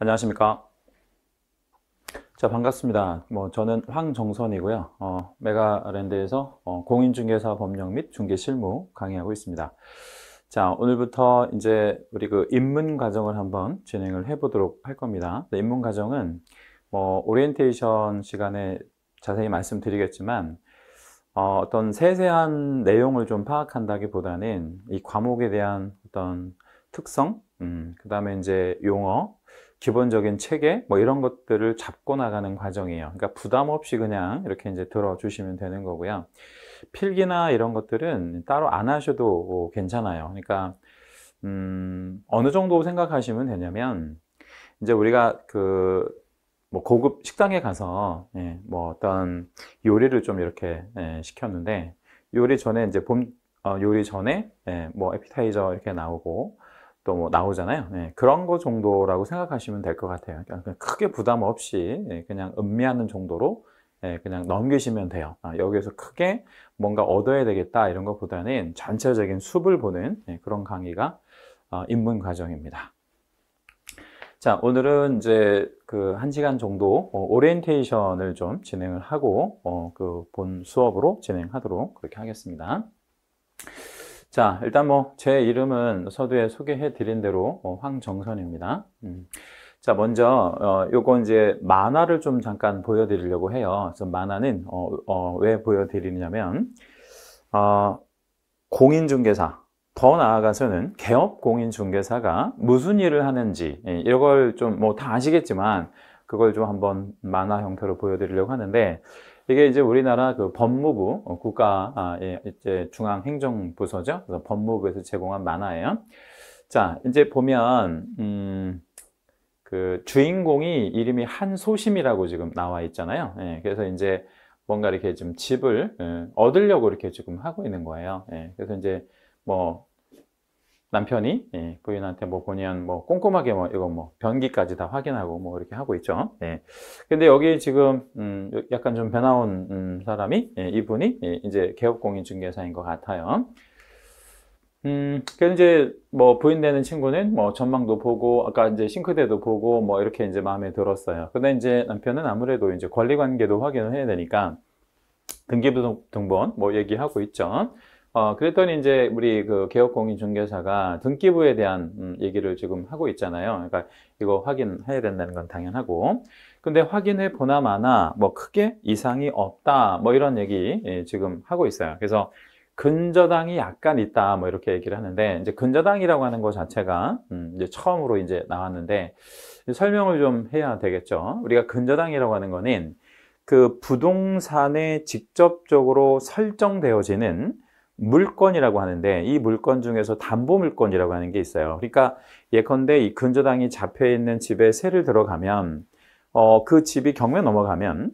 안녕하십니까 자 반갑습니다 뭐 저는 황정선이고요 어, 메가랜드에서 어, 공인중개사 법령 및 중개실무 강의하고 있습니다 자 오늘부터 이제 우리 그 입문 과정을 한번 진행을 해 보도록 할 겁니다 네, 입문 과정은 뭐 오리엔테이션 시간에 자세히 말씀드리겠지만 어, 어떤 세세한 내용을 좀 파악한다기보다는 이 과목에 대한 어떤 특성, 음, 그 다음에 이제 용어, 기본적인 체계 뭐 이런 것들을 잡고 나가는 과정이에요. 그러니까 부담 없이 그냥 이렇게 이제 들어주시면 되는 거고요. 필기나 이런 것들은 따로 안 하셔도 괜찮아요. 그러니까 음, 어느 정도 생각하시면 되냐면 이제 우리가 그 뭐 고급 식당에 가서 예, 뭐 어떤 요리를 좀 이렇게 예, 시켰는데 요리 전에 이제 봄 어, 요리 전에 예, 뭐 에피타이저 이렇게 나오고 또뭐 나오잖아요. 네, 그런 거 정도라고 생각하시면 될 것 같아요. 그러 그러니까 크게 부담 없이 예, 그냥 음미하는 정도로 예, 그냥 넘기시면 돼요. 아, 여기에서 크게 뭔가 얻어야 되겠다 이런 것보다는 전체적인 숲을 보는 그런 강의가 어, 입문 과정입니다. 자, 오늘은 이제 그 한 시간 정도 어, 오리엔테이션을 좀 진행을 하고 어, 그본 수업으로 진행하도록 그렇게 하겠습니다. 자, 일단 뭐 제 이름은 서두에 소개해 드린 대로 어, 황정선입니다. 음. 자, 먼저 어, 요거 이제 만화를 좀 잠깐 보여드리려고 해요. 그래서 만화는 어, 어, 왜 보여드리냐면 어, 공인중개사 더 나아가서는 개업 공인중개사가 무슨 일을 하는지 예, 이걸 좀 뭐 다 아시겠지만 그걸 좀 한번 만화 형태로 보여드리려고 하는데 이게 이제 우리나라 그 법무부 어, 국가 아, 예, 이제 중앙행정부서죠. 그래서 법무부에서 제공한 만화예요. 자, 이제 보면 음, 그 주인공이 이름이 한소심이라고 지금 나와 있잖아요. 예, 그래서 이제 뭔가 이렇게 좀 집을 예, 얻으려고 이렇게 지금 하고 있는 거예요. 예, 그래서 이제 뭐 남편이 예, 부인한테 뭐 본의한 뭐 꼼꼼하게 뭐 이거 뭐 변기까지 다 확인하고 뭐 이렇게 하고 있죠. 예. 근데 여기 지금 음, 약간 좀 변화온 음, 사람이 예, 이분이 예, 이제 개업공인중개사인 것 같아요. 음, 그 이제 뭐 부인 되는 친구는 뭐 전망도 보고 아까 이제 싱크대도 보고 뭐 이렇게 이제 마음에 들었어요. 근데 이제 남편은 아무래도 이제 권리관계도 확인을 해야 되니까 등기부등본 뭐 얘기하고 있죠. 어, 그랬더니 이제 우리 그 개업공인중개사가 등기부에 대한 음, 얘기를 지금 하고 있잖아요. 그러니까 이거 확인해야 된다는 건 당연하고. 근데 확인해 보나마나 뭐 크게 이상이 없다. 뭐 이런 얘기 예, 지금 하고 있어요. 그래서 근저당이 약간 있다. 뭐 이렇게 얘기를 하는데 이제 근저당이라고 하는 것 자체가 음, 이제 처음으로 이제 나왔는데 설명을 좀 해야 되겠죠. 우리가 근저당이라고 하는 거는 그 부동산에 직접적으로 설정되어지는 물건이라고 하는데 이 물건 중에서 담보 물건이라고 하는 게 있어요. 그러니까 예컨대 이 근저당이 잡혀 있는 집에 세를 들어가면 어, 그 집이 경매 넘어가면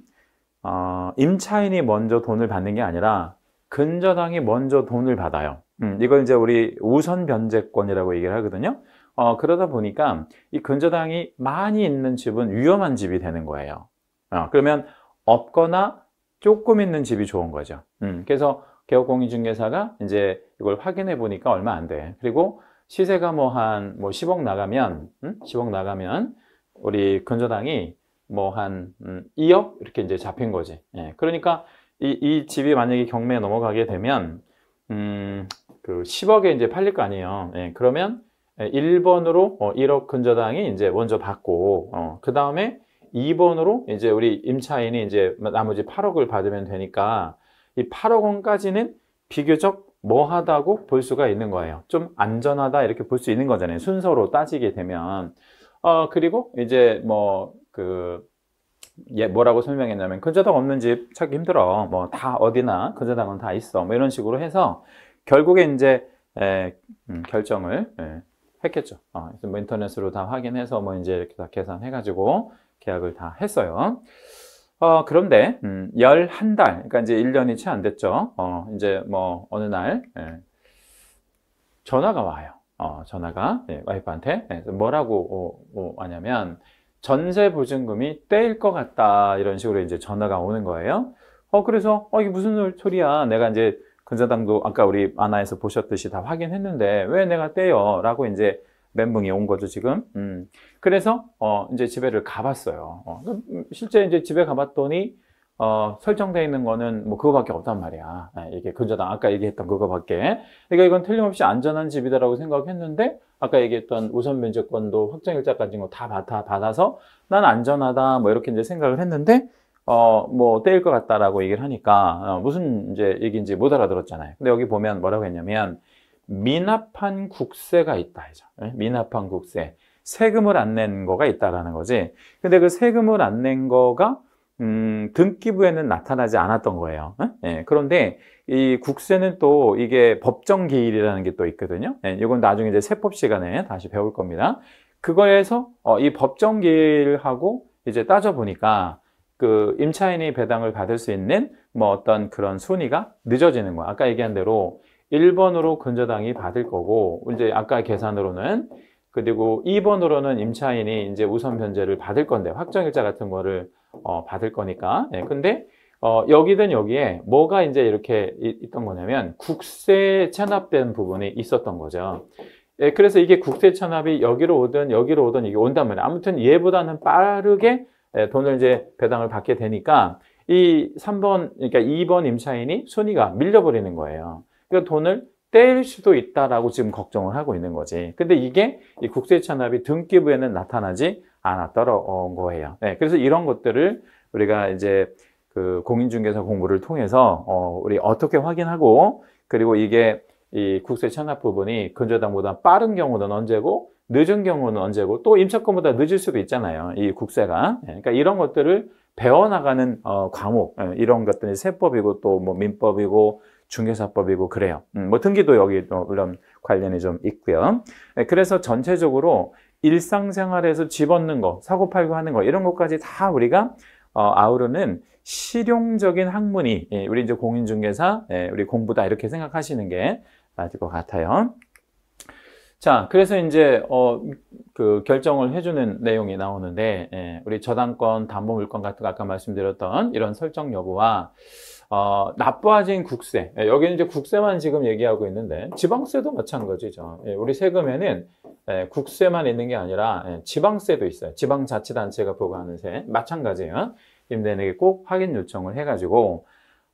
어, 임차인이 먼저 돈을 받는 게 아니라 근저당이 먼저 돈을 받아요. 음, 이걸 이제 우리 우선 변제권이라고 얘기를 하거든요. 어, 그러다 보니까 이 근저당이 많이 있는 집은 위험한 집이 되는 거예요. 어, 그러면 없거나 조금 있는 집이 좋은 거죠. 음, 그래서 개업공인중개사가 이제 이걸 확인해 보니까 얼마 안 돼. 그리고 시세가 뭐 한뭐 뭐 10억 나가면 음? 10억 나가면 우리 근저당이 뭐 한 음, 2억 이렇게 이제 잡힌 거지. 예. 그러니까 이, 이 집이 만약에 경매에 넘어가게 되면 음, 그 10억에 이제 팔릴 거 아니에요. 예. 그러면 1번으로 어, 1억 근저당이 이제 먼저 받고 어, 그 다음에 2번으로 이제 우리 임차인이 이제 나머지 8억을 받으면 되니까 이 8억 원까지는 비교적 뭐하다고 볼 수가 있는 거예요. 좀 안전하다 이렇게 볼 수 있는 거잖아요. 순서로 따지게 되면 어 그리고 이제 뭐그 예, 뭐라고 설명했냐면 근저당 없는 집 찾기 힘들어. 뭐 다 어디나 근저당은 다 있어. 뭐 이런 식으로 해서 결국에 이제 에, 예, 음, 결정을 에, 예, 했겠죠. 어, 뭐 인터넷으로 다 확인해서 뭐 이제 이렇게 다 계산해가지고 계약을 다 했어요. 어, 그런데, 음, 11달, 그러니까 이제 1년이 채 안 됐죠. 어, 이제 뭐, 어느 날, 예, 전화가 와요. 어, 전화가, 예, 와이프한테. 예, 뭐라고 오, 어, 오, 어, 하냐면, 전세 보증금이 떼일 것 같다. 이런 식으로 이제 전화가 오는 거예요. 어, 그래서, 어, 이게 무슨 소리야. 내가 이제, 근저당도 아까 우리 만화에서 보셨듯이 다 확인했는데, 왜 내가 떼요? 라고 이제 멘붕이 온 거죠 지금. 음. 그래서 어, 이제 집에를 가봤어요. 어, 그, 음, 실제 이제 집에 가봤더니 어, 설정되어 있는 거는 뭐 그거밖에 없단 말이야. 예, 이게 근저당 아까 얘기했던 그거밖에. 그러니까 이건 틀림없이 안전한 집이다라고 생각했는데 아까 얘기했던 우선 면제권도 확정일자까지 다 받아 받아서 난 안전하다 뭐 이렇게 이제 생각을 했는데 어뭐 때일 것 같다라고 얘기를 하니까 어, 무슨 이제 얘기인지 못 알아들었잖아요. 근데 여기 보면 뭐라고 했냐면 미납한 국세가 있다. 이죠. 예? 미납한 국세. 세금을 안 낸 거가 있다라는 거지. 근데 그 세금을 안 낸 거가 음, 등기부에는 나타나지 않았던 거예요. 예? 예, 그런데 이 국세는 또 이게 법정 기일이라는 게 또 있거든요. 예, 이건 나중에 이제 세법 시간에 다시 배울 겁니다. 그거에서 어, 이 법정 기일하고 이제 따져 보니까 그 임차인이 배당을 받을 수 있는 뭐 어떤 그런 순위가 늦어지는 거야. 아까 얘기한 대로 1번으로 근저당이 받을 거고 이제 아까 계산으로는 그리고 2번으로는 임차인이 이제 우선 변제를 받을 건데 확정일자 같은 거를 어, 받을 거니까 네, 근데 어, 여기든 여기에 뭐가 이제 이렇게 있던 거냐면 국세 체납된 부분이 있었던 거죠 예, 그래서 이게 국세 체납이 여기로 오든 여기로 오든 이게 온단 말이에요 아무튼 얘보다는 빠르게 예, 돈을 이제 배당을 받게 되니까 이 3번 그러니까 2번 임차인이 순위가 밀려버리는 거예요 그 돈을 떼일 수도 있다라고 지금 걱정을 하고 있는 거지. 근데 이게 이 국세 체납이 등기부에는 나타나지 않았더라온 거예요. 네, 그래서 이런 것들을 우리가 이제 그 공인중개사 공부를 통해서 어, 우리 어떻게 확인하고 그리고 이게 이 국세 체납 부분이 근저당보다 빠른 경우는 언제고 늦은 경우는 언제고 또 임차권보다 늦을 수도 있잖아요. 이 국세가. 네, 그러니까 이런 것들을 배워나가는 어, 과목, 네, 이런 것들이 세법이고 또 뭐 민법이고 중개사법이고 그래요. 음, 뭐 등기도 여기 물론 어, 관련이 좀 있고요. 네, 그래서 전체적으로 일상생활에서 집얻는 거, 사고 팔고 하는 거 이런 것까지 다 우리가 어, 아우르는 실용적인 학문이 예, 우리 이제 공인중개사 예, 우리 공부다 이렇게 생각하시는 게 맞을 것 같아요. 자, 그래서 이제 어, 그 결정을 해주는 내용이 나오는데 예, 우리 저당권, 담보물권 같은 아까 말씀드렸던 이런 설정 여부와 어, 나빠진 국세. 예, 여기는 이제 국세만 지금 얘기하고 있는데 지방세도 마찬가지죠. 예, 우리 세금에는 예, 국세만 있는 게 아니라 예, 지방세도 있어요. 지방자치단체가 부과하는 세 마찬가지예요. 임대인에게 꼭 확인 요청을 해가지고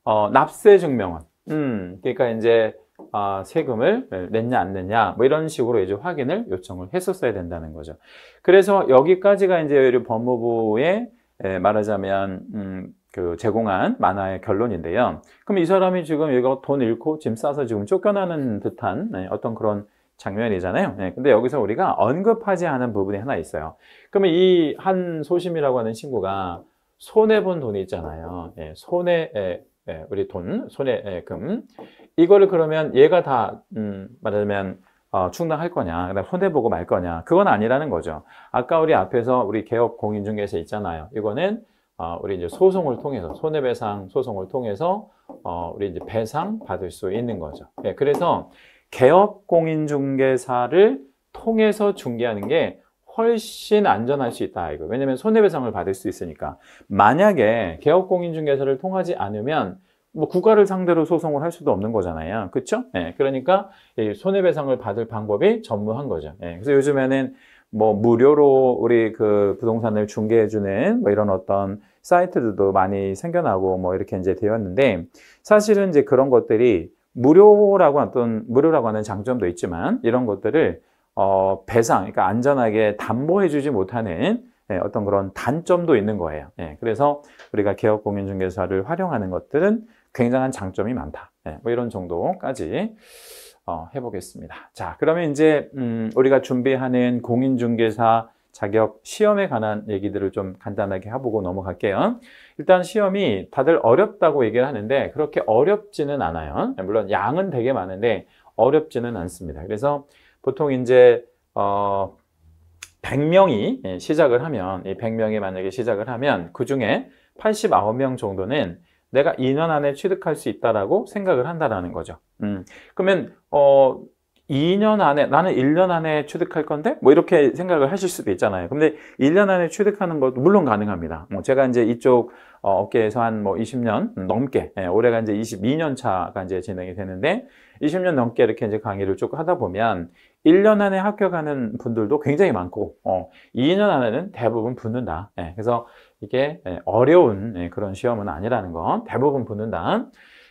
어, 납세 증명원. 음, 그러니까 이제 아, 세금을 냈냐 안 냈냐 뭐 이런 식으로 이제 확인을 요청을 했었어야 된다는 거죠. 그래서 여기까지가 이제 법무부의 에, 예, 말하자면 음, 그 제공한 만화의 결론인데요. 그럼 이 사람이 지금 이거 돈 잃고 짐 싸서 지금 쫓겨나는 듯한 네, 어떤 그런 장면이잖아요. 네, 근데 여기서 우리가 언급하지 않은 부분이 하나 있어요. 그러면 이 한 소심이라고 하는 친구가 손해본 돈이 있잖아요. 예, 손해, 예, 예, 우리 돈, 손해금. 예, 이거를 그러면 얘가 다, 음, 말하자면, 어, 충당할 거냐, 손해보고 말 거냐. 그건 아니라는 거죠. 아까 우리 앞에서 우리 개업 공인중개사 있잖아요. 이거는 어, 우리 이제 소송을 통해서 손해배상 소송을 통해서 어, 우리 이제 배상 받을 수 있는 거죠. 예, 그래서 개업 공인중개사를 통해서 중개하는 게 훨씬 안전할 수 있다 이거. 왜냐하면 손해배상을 받을 수 있으니까. 만약에 개업 공인중개사를 통하지 않으면 뭐 국가를 상대로 소송을 할 수도 없는 거잖아요. 그렇죠? 예, 그러니까 손해배상을 받을 방법이 전무한 거죠. 예, 그래서 요즘에는 뭐 무료로 우리 그 부동산을 중개해주는 뭐 이런 어떤 사이트들도 많이 생겨나고 뭐 이렇게 이제 되었는데 사실은 이제 그런 것들이 무료라고 어떤 무료라고 하는 장점도 있지만 이런 것들을 어, 배상, 그러니까 안전하게 담보해주지 못하는 예, 어떤 그런 단점도 있는 거예요. 예, 그래서 우리가 개업 공인중개사를 활용하는 것들은 굉장한 장점이 많다. 예, 뭐 이런 정도까지 어, 해보겠습니다. 자, 그러면 이제 음, 우리가 준비하는 공인중개사 자격 시험에 관한 얘기들을 좀 간단하게 해보고 넘어갈게요. 일단 시험이 다들 어렵다고 얘기를 하는데 그렇게 어렵지는 않아요. 물론 양은 되게 많은데 어렵지는 않습니다. 그래서 보통 이제 어 100명이 시작을 하면 이 100명이 만약에 시작을 하면 그 중에 89명 정도는 내가 2년 안에 취득할 수 있다라고 생각을 한다라는 거죠. 음. 그러면 어 2년 안에 나는 1년 안에 취득할 건데 뭐 이렇게 생각을 하실 수도 있잖아요. 근데 1년 안에 취득하는 것도 물론 가능합니다. 뭐 제가 이제 이쪽 어, 업계에서 한 뭐 20년 넘게 예, 올해가 이제 22년 차가 이제 진행이 되는데 20년 넘게 이렇게 이제 강의를 쭉 하다 보면 1년 안에 합격하는 분들도 굉장히 많고 어, 2년 안에는 대부분 붙는다. 예, 그래서 이게 예, 어려운 예, 그런 시험은 아니라는 건 대부분 붙는다.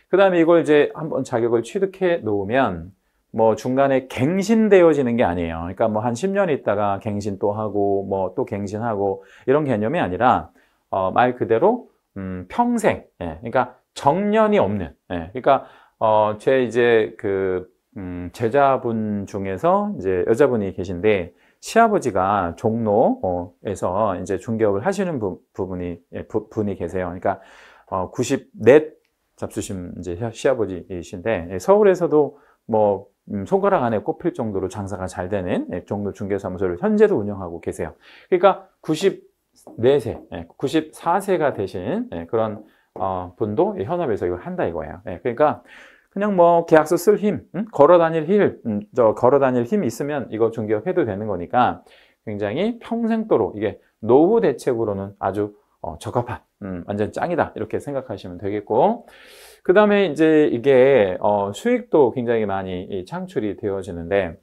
그 다음에 이걸 이제 한번 자격을 취득해 놓으면 뭐 중간에 갱신되어지는 게 아니에요. 그러니까 뭐 한 10년 있다가 갱신 또 하고 뭐 또 갱신하고 이런 개념이 아니라 어, 말 그대로 음, 평생. 예, 그러니까 정년이 없는. 예, 그러니까 어, 제 이제 그 음, 제자분 중에서 이제 여자분이 계신데 시아버지가 종로에서 이제 중개업을 하시는 부, 분이 예, 부, 분이 계세요. 그러니까 어, 94 잡수신 이제 시아버지이신데 예, 서울에서도 뭐 음, 손가락 안에 꼽힐 정도로 장사가 잘 되는 예, 종로 중개사무소를 현재도 운영하고 계세요. 그러니까 94세, 94세가 예, 되신 예, 그런 어, 분도 현업에서 이걸 한다 이거예요. 그러니까 그냥 뭐 계약서 쓸 힘, 응? 음, 걸어 다닐 힘, 음, 저 걸어 다닐 힘 있으면 이거 중개업 해도 되는 거니까 굉장히 평생도록 이게 노후 대책으로는 아주 어, 적합한, 음, 완전 짱이다 이렇게 생각하시면 되겠고 그 다음에 이제 이게 어, 수익도 굉장히 많이 창출이 되어지는데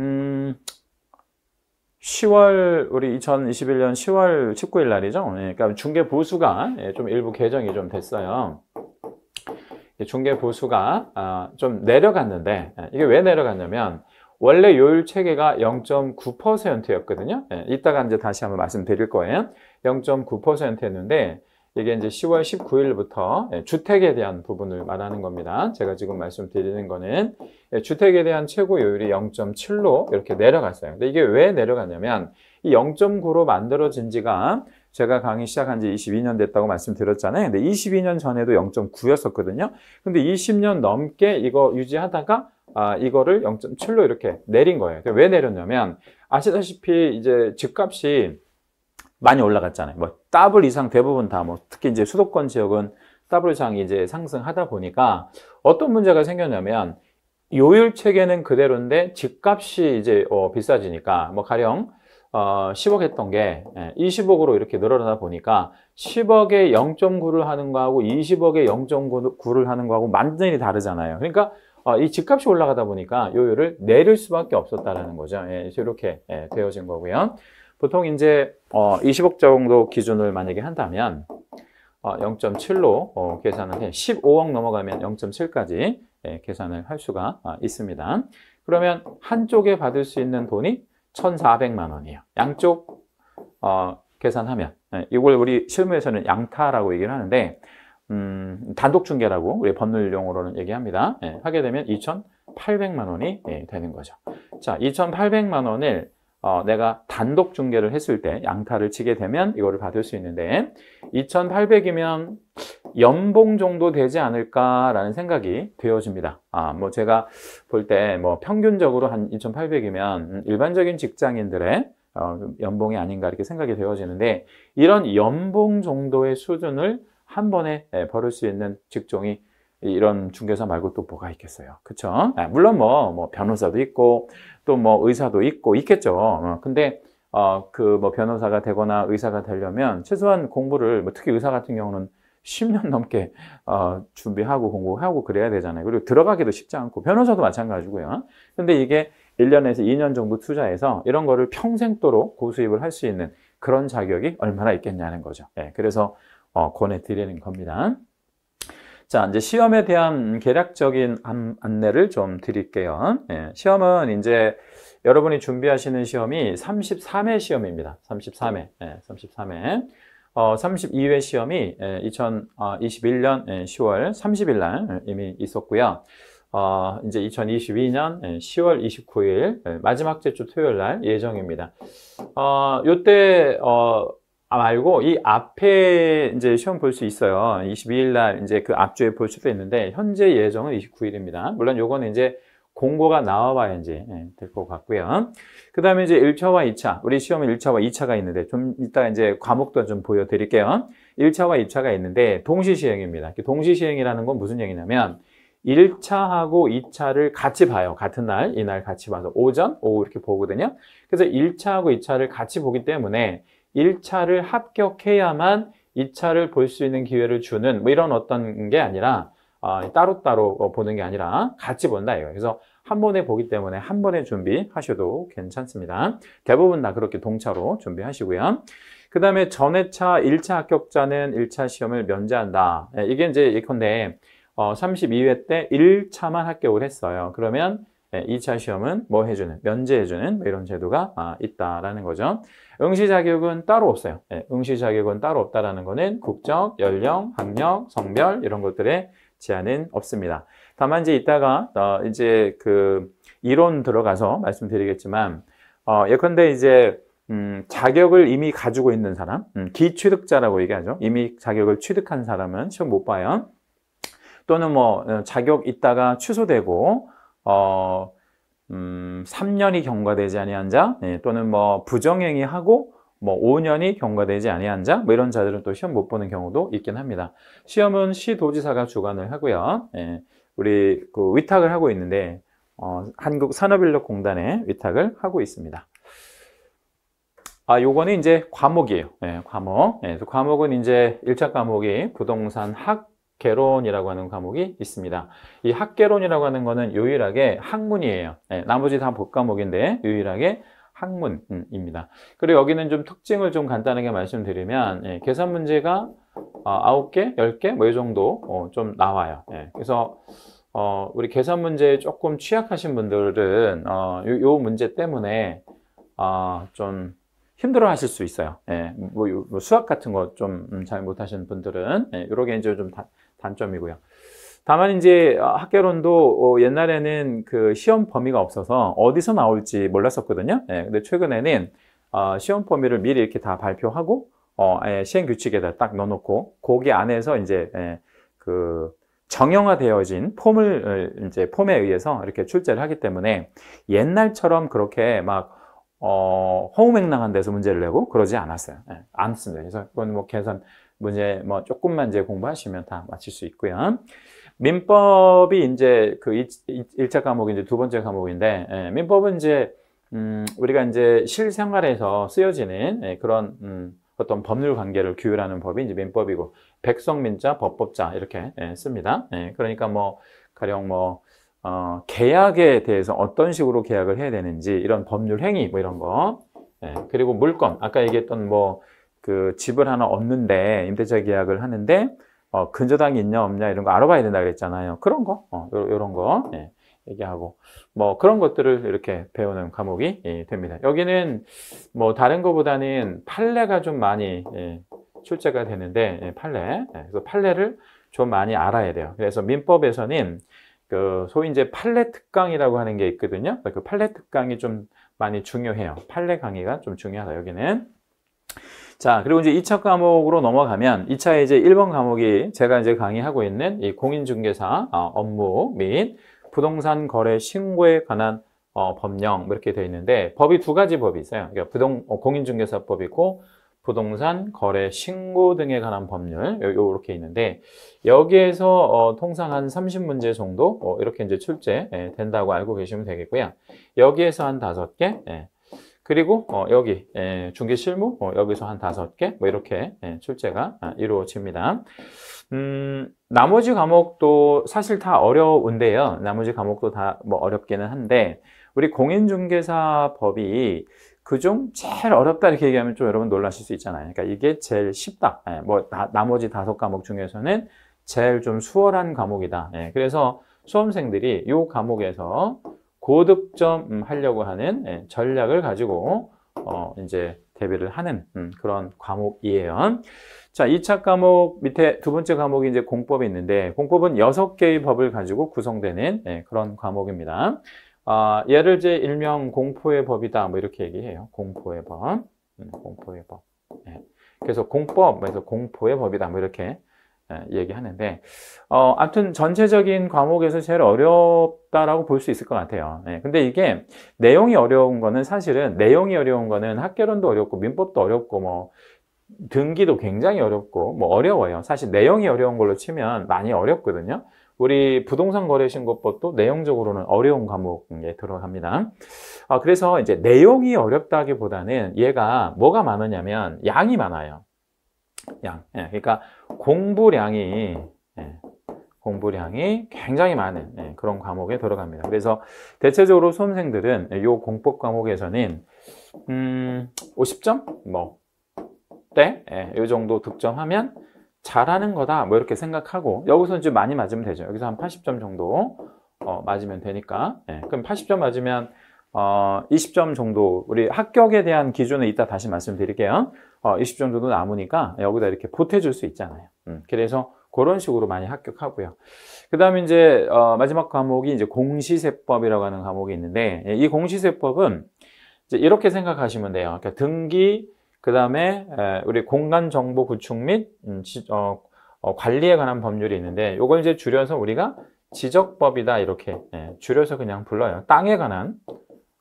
음, 10월 우리 2021년 10월 19일 날이죠. 예, 그러니까 중개 보수가 예, 좀 일부 개정이 좀 됐어요. 중개 보수가 아, 좀 내려갔는데 예, 이게 왜 내려갔냐면 원래 요율 체계가 0.9%였거든요. 이따가 이제 다시 한번 말씀드릴 거예요. 0.9%였는데 이게 이제 10월 19일부터 예, 주택에 대한 부분을 말하는 겁니다. 제가 지금 말씀드리는 거는 예, 주택에 대한 최고 요율이 0.7로 이렇게 내려갔어요. 근데 이게 왜내려갔냐면이 0.9로 만들어진 지가 제가 강의 시작한 지 22년 됐다고 말씀드렸잖아요. 근데 22년 전에도 0.9였었거든요. 근데 20년 넘게 이거 유지하다가 아, 이거를 0.7로 이렇게 내린 거예요. 왜 내렸냐면 아시다시피 이제 집값이 많이 올라갔잖아요. 뭐 더블 이상 대부분 다 뭐 특히 이제 수도권 지역은 더블 이상이 이제 상승하다 보니까 어떤 문제가 생겼냐면 요율 체계는 그대로인데 집값이 이제 어 비싸지니까 뭐 가령 어 10억 했던 게 20억으로 예, 이렇게 늘어나다 보니까 10억에 0.9를 하는 거하고 20억에 0.9를 하는 거하고 완전히 다르잖아요. 그러니까 어, 이 집값이 올라가다 보니까 요율을 내릴 수밖에 없었다라는 거죠. 예, 이렇게 예, 되어진 거고요. 보통 이제 어, 20억 정도 기준을 만약에 한다면 어, 0.7로 어, 계산을 해 15억 넘어가면 0.7까지 예, 계산을 할 수가 어, 있습니다. 그러면 한쪽에 받을 수 있는 돈이 1,400만 원이에요. 양쪽 어, 계산하면 예, 이걸 우리 실무에서는 양타라고 얘기를 하는데 음, 단독 중개라고 우리 법률 용어로는 얘기합니다. 예, 하게 되면 2,800만 원이 예, 되는 거죠. 자, 2,800만 원을 어, 내가 단독 중계를 했을 때 양타를 치게 되면 이거를 받을 수 있는데 2800이면 연봉 정도 되지 않을까라는 생각이 되어집니다. 아, 뭐 제가 볼 때 뭐 평균적으로 한 2800이면 음, 일반적인 직장인들의 어, 연봉이 아닌가 이렇게 생각이 되어지는데 이런 연봉 정도의 수준을 한 번에 예, 벌을 수 있는 직종이 이런 중개사 말고 또 뭐가 있겠어요. 그쵸? 아, 물론 뭐, 뭐, 변호사도 있고, 또 뭐, 의사도 있고, 있겠죠. 어, 근데, 어, 그, 뭐, 변호사가 되거나 의사가 되려면, 최소한 공부를, 뭐, 특히 의사 같은 경우는 10년 넘게, 어, 준비하고 공부하고 그래야 되잖아요. 그리고 들어가기도 쉽지 않고, 변호사도 마찬가지고요. 근데 이게 1년에서 2년 정도 투자해서 이런 거를 평생도로 고수입을 할 수 있는 그런 자격이 얼마나 있겠냐는 거죠. 예, 그래서, 어, 권해드리는 겁니다. 자, 이제 시험에 대한 계략적인 안내를 안좀 드릴게요. 예, 시험은 이제 여러분이 준비하시는 시험이 33회 시험입니다. 33회. 예, 33회. 어, 32회 시험이 예, 2021년 10월 30일 날 예, 이미 있었고요. 어, 이제 2022년 10월 29일 마지막 제주 토요일 날 예정입니다. 어, 요때 어, 아, 말고 이 앞에 이제 시험 볼 수 있어요. 22일 날 이제 그 앞주에 볼 수도 있는데 현재 예정은 29일입니다. 물론 요거는 이제 공고가 나와봐야 이제 예, 될것 같고요. 그 다음에 이제 1차와 2차, 우리 시험은 1차와 2차가 있는데 좀 이따 이제 과목도 좀 보여드릴게요. 1차와 2차가 있는데 동시시행입니다. 그 동시시행이라는 건 무슨 얘기냐면 1차하고 2차를 같이 봐요. 같은 날, 이 날 같이 봐서 오전, 오후 이렇게 보거든요. 그래서 1차하고 2차를 같이 보기 때문에 1차를 합격해야만 2차를 볼 수 있는 기회를 주는 뭐 이런 어떤 게 아니라 아, 어, 따로따로 보는 게 아니라 같이 본다 이거예요. 그래서 한 번에 보기 때문에 한 번에 준비하셔도 괜찮습니다. 대부분 다 그렇게 동차로 준비하시고요. 그 다음에 전회차 1차 합격자는 1차 시험을 면제한다. 예, 이게 이제 예컨대 32회 어, 때 1차만 합격을 했어요. 그러면 2차 시험은 뭐 해주는, 면제해주는 뭐 이런 제도가 아, 있다라는 거죠. 응시 자격은 따로 없어요. 네, 응시 자격은 따로 없다라는 거는 국적, 연령, 학력, 성별 이런 것들의 제한은 없습니다. 다만 이제 이따가 어, 이제 그 이론 들어가서 말씀드리겠지만 어, 예컨대 이제 음, 자격을 이미 가지고 있는 사람, 음, 기취득자라고 얘기하죠. 이미 자격을 취득한 사람은 시험 못 봐요. 또는 뭐 어, 자격 있다가 취소되고 어, 음, 3년이 경과되지 아니한 자 예, 네, 또는 뭐 부정행위 하고 뭐 5년이 경과되지 아니한 자, 뭐 이런 자들은 또 시험 못 보는 경우도 있긴 합니다. 시험은 시도지사가 주관을 하고요. 예, 우리 그 위탁을 하고 있는데 어, 한국산업인력공단에 위탁을 하고 있습니다. 아, 요거는 이제 과목이에요. 예, 과목. 예, 과목은 이제 1차 과목이 부동산학 학개론이라고 하는 과목이 있습니다. 이 학개론이라고 하는 거는 유일하게 학문이에요. 네, 나머지 다 복과목인데 유일하게 학문입니다. 그리고 여기는 좀 특징을 좀 간단하게 말씀드리면 예, 계산 문제가 아, 아홉 개열 개 뭐 이 정도 어, 좀 나와요. 예, 그래서 어, 우리 계산 문제에 조금 취약하신 분들은 어, 요, 요 문제 때문에 어, 좀 힘들어 하실 수 있어요. 예, 뭐, 뭐, 수학 같은 거 좀잘 음, 못하시는 분들은 예, 이렇게 이제 좀 다, 단점이고요. 다만 이제 학개론도 어, 옛날에는 그 시험 범위가 없어서 어디서 나올지 몰랐었거든요. 예, 근데 최근에는 어, 시험 범위를 미리 이렇게 다 발표하고 어, 예, 시행 규칙에다 딱 넣어놓고 거기 안에서 이제 예, 그 정형화되어진 폼을 어, 이제 폼에 의해서 이렇게 출제를 하기 때문에 옛날처럼 그렇게 막 어, 허우맹랑한 데서 문제를 내고 그러지 않았어요. 예, 않습니다. 그래서 이건뭐 계산 문제 뭐 조금만 이제 공부하시면 다 마칠 수 있고요. 민법이 이제 그일차 과목이 이제 두 번째 과목인데 예, 민법은 이제 음, 우리가 이제 실생활에서 쓰여지는 예, 그런 음, 어떤 법률 관계를 규율하는 법이 이제 민법이고 백성민자, 법법자 이렇게 예, 씁니다. 예, 그러니까 뭐 가령 뭐 어, 계약에 대해서 어떤 식으로 계약을 해야 되는지 이런 법률 행위 뭐 이런 거 예, 그리고 물건 아까 얘기했던 뭐그 집을 하나 없는데 임대차 계약을 하는데 어, 근저당이 있냐 없냐 이런 거 알아봐야 된다 그랬잖아요. 그런 거, 어, 요런 거 예, 얘기하고 뭐 그런 것들을 이렇게 배우는 과목이 예, 됩니다. 여기는 뭐 다른 거보다는 판례가 좀 많이 예, 출제가 되는데 예, 판례, 예, 그래서 판례를 좀 많이 알아야 돼요. 그래서 민법에서는 그 소위 이제 판례 특강이라고 하는 게 있거든요. 그 판례 특강이 좀 많이 중요해요. 판례 강의가 좀 중요하다 여기는. 자, 그리고 이제 2차 과목으로 넘어가면 2차에 이제 1번 과목이 제가 이제 강의하고 있는 이 공인중개사 어, 업무 및 부동산 거래 신고에 관한 어, 법령 뭐 이렇게 되어 있는데 법이 두 가지 법이 있어요. 그러니까 부동 어, 공인중개사법 이고 부동산 거래 신고 등에 관한 법률 이렇게 있는데 여기에서 어, 통상 한 30문제 정도 어, 이렇게 이제 출제된다고 예, 알고 계시면 되겠고요. 여기에서 한 다섯 개 예, 그리고 어, 여기 예, 중개 실무 어, 뭐, 여기서 한 다섯 개뭐 이렇게 예, 출제가 아, 이루어집니다. 음, 나머지 과목도 사실 다 어려운데요. 나머지 과목도 다 뭐 어렵기는 한데 우리 공인중개사 법이 그중 제일 어렵다 이렇게 얘기하면 좀 여러분 놀라실 수 있잖아요. 그러니까 이게 제일 쉽다. 예, 뭐 다, 나머지 다섯 과목 중에서는 제일 좀 수월한 과목이다. 예, 그래서 수험생들이 이 과목에서 고득점 음, 하려고 하는 예, 전략을 가지고 어, 이제 대비를 하는 음, 그런 과목이에요. 자, 2차 과목 밑에 두 번째 과목이 이제 공법이 있는데 공법은 6개의 법을 가지고 구성되는 예, 그런 과목입니다. 아, 를제 일명 공포의 법이다 뭐 이렇게 얘기해요. 공포의 법. 음, 공포의 법. 예. 그래서 공법, 그서 공포의 법이다 뭐 이렇게 예, 얘기하는데 어, 아무튼 전체적인 과목에서 제일 어렵다라고 볼 수 있을 것 같아요. 예, 근데 이게 내용이 어려운 거는 사실은 내용이 어려운 거는 학개론도 어렵고 민법도 어렵고 뭐 등기도 굉장히 어렵고 뭐 어려워요. 사실 내용이 어려운 걸로 치면 많이 어렵거든요. 우리 부동산 거래 신고법도 내용적으로는 어려운 과목에 들어갑니다. 어, 그래서 이제 내용이 어렵다기보다는 얘가 뭐가 많으냐면 양이 많아요. 양. 예, 그러니까 공부량이 예, 공부량이 굉장히 많은 예, 그런 과목에 들어갑니다. 그래서 대체적으로 수험생들은 이 공법 과목에서는 음, 50점 뭐 때, 이 예, 정도 득점하면 잘하는 거다 뭐 이렇게 생각하고 여기서 는좀 많이 맞으면 되죠. 여기서 한 80점 정도 어, 맞으면 되니까 그럼 80점 맞으면 어, 20점 정도 우리 합격에 대한 기준은 이따 다시 말씀드릴게요. 어, 20점 정도 남으니까 여기다 이렇게 보태줄 수 있잖아요. 음, 그래서 그런 식으로 많이 합격하고요. 그 다음에 이제 어, 마지막 과목이 이제 공시세법이라고 하는 과목이 있는데 예, 이 공시세법은 이제 이렇게 생각하시면 돼요. 그러니까 등기 그 다음에 우리 공간 정보 구축 및 음, 지, 어, 어, 관리에 관한 법률이 있는데 이걸 이제 줄여서 우리가 지적법이다 이렇게 예, 줄여서 그냥 불러요. 땅에 관한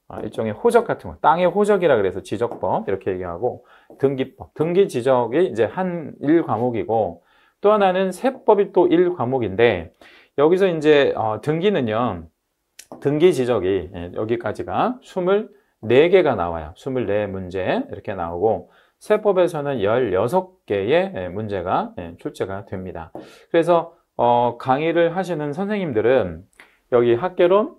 아, 일종의 호적 같은 거, 땅의 호적이라 그래서 지적법 이렇게 얘기하고 등기법, 등기 지적이 이제 한 일과목이고 또 하나는 세법이 또 일과목인데 여기서 이제 어, 등기는요. 등기 지적이 예, 여기까지가 24개가 나와요. 24문제 이렇게 나오고 세법에서는 16개의 예, 문제가 예, 출제가 됩니다. 그래서 어, 강의를 하시는 선생님들은 여기 학계론,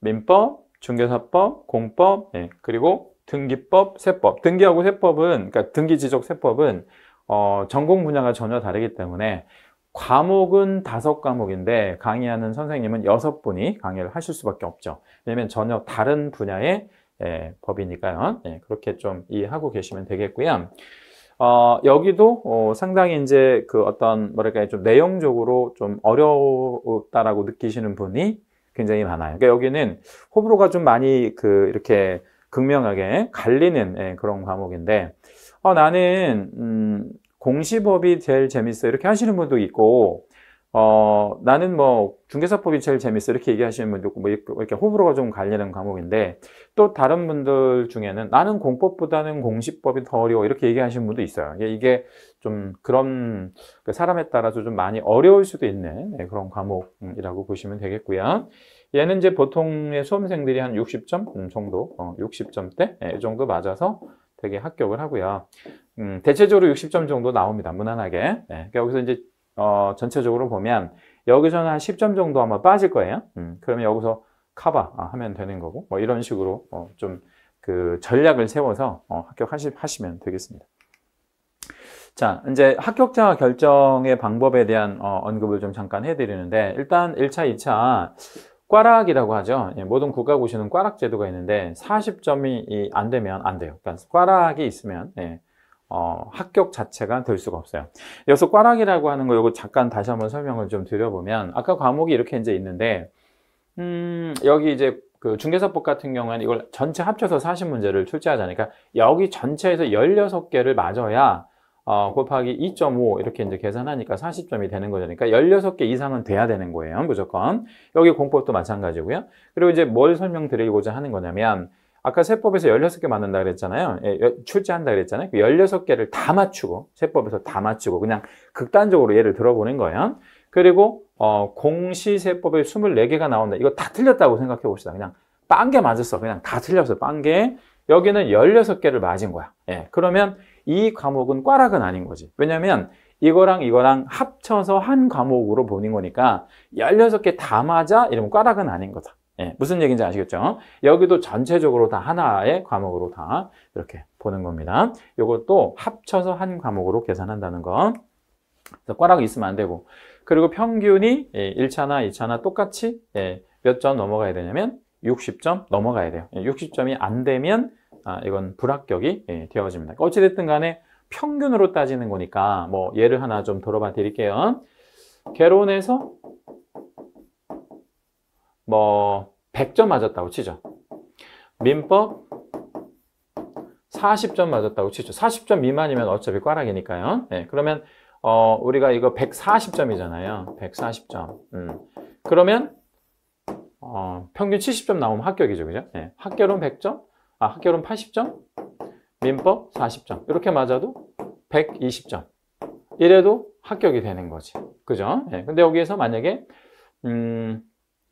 민법, 중개사법, 공법, 예, 그리고 등기법, 세법. 등기하고 세법은, 그러니까 등기지적 세법은 어, 전공 분야가 전혀 다르기 때문에 과목은 다섯 과목인데 강의하는 선생님은 여섯 분이 강의를 하실 수밖에 없죠. 왜냐면 전혀 다른 분야의 예, 법이니까요. 예, 그렇게 좀 이해하고 계시면 되겠고요. 어, 여기도 어, 상당히 이제 그 어떤 뭐랄까 좀 내용적으로 좀어려웠다라고 느끼시는 분이 굉장히 많아요. 그러니까 여기는 호불호가 좀 많이 그 이렇게 극명하게 갈리는 예, 그런 과목인데 어, 나는 음, 공시법이 제일 재밌어 이렇게 하시는 분도 있고 어, 나는 뭐 중개사법이 제일 재밌어 이렇게 얘기하시는 분도 있고 뭐 이렇게 뭐 호불호가 좀 갈리는 과목인데 또 다른 분들 중에는 나는 공법보다는 공시법이 더 어려워 이렇게 얘기하시는 분도 있어요. 이게 좀 그런 그 사람에 따라서 좀 많이 어려울 수도 있는 네, 그런 과목이라고 보시면 되겠고요. 얘는 이제 보통의 수험생들이 한 60점 음, 정도, 60점대 어, 이 정도 맞아서 되게 합격을 하고요. 음, 대체적으로 60점 정도 나옵니다. 무난하게. 네, 그러니까 여기서 이제 어, 전체적으로 보면 여기서는 한 10점 정도 아마 빠질 거예요. 음, 그러면 여기서 카바 아, 하면 되는 거고 뭐 이런 식으로 어, 좀그 전략을 세워서 어, 합격하시면 되겠습니다. 자, 이제 합격자 결정의 방법에 대한 어, 언급을 좀 잠깐 해드리는데 일단 1차, 2차 꽈락이라고 하죠. 예, 모든 국가고시는 꽈락 제도가 있는데 40점이 안 되면 안 돼요. 그러니까 꽈락이 있으면 예, 어, 합격 자체가 될 수가 없어요. 여기서 꽈락이라고 하는 거 이거 잠깐 다시 한번 설명을 좀 드려보면 아까 과목이 이렇게 이제 있는데 음, 여기 이제 그 중개사법 같은 경우에는 이걸 전체 합쳐서 40문제를 출제하자니까 여기 전체에서 16개를 맞아야 어, 곱하기 2.5 이렇게 이제 계산하니까 40점이 되는 거니까 16개 이상은 돼야 되는 거예요. 무조건. 여기 공법도 마찬가지고요. 그리고 이제 뭘 설명드리고자 하는 거냐면 아까 세법에서 16개 맞는다 그랬잖아요. 예, 출제한다 그랬잖아요. 16개를 그 다 맞추고 세법에서 다 맞추고 그냥 극단적으로 예를 들어보는 거예요. 그리고 어, 공시세법에 24개가 나온다. 이거 다 틀렸다고 생각해 봅시다. 그냥 빵게 맞았어. 그냥 다 틀렸어. 빵게 여기는 16개를 맞은 거야. 예, 그러면 이 과목은 과락은 아닌 거지. 왜냐면 이거랑 이거랑 합쳐서 한 과목으로 보는 거니까 16개 다 맞아? 이러면 과락은 아닌 거다. 예, 무슨 얘기인지 아시겠죠? 여기도 전체적으로 다 하나의 과목으로 다 이렇게 보는 겁니다. 이것도 합쳐서 한 과목으로 계산한다는 거. 그래서 꽈락이 있으면 안 되고. 그리고 평균이 예, 1차나 2차나 똑같이 예, 몇점 넘어가야 되냐면 60점 넘어가야 돼요. 60점이 예, 안 되면 아, 이건 불합격이 예, 되어집니다. 어찌됐든 간에 평균으로 따지는 거니까 뭐 예를 하나 좀 들어봐 드릴게요. 개론에서 뭐 100점 맞았다고 치죠. 민법 40점 맞았다고 치죠. 40점 미만이면 어차피 꽈락이니까요. 네, 그러면 어, 우리가 이거 140점이잖아요. 140점. 음. 그러면 어, 평균 70점 나오면 합격이죠. 그죠? 네, 합격은 100점, 아, 학교론 80점, 민법 40점 이렇게 맞아도 120점 이래도 합격이 되는 거지 그죠? 네. 근데 여기에서 만약에 음,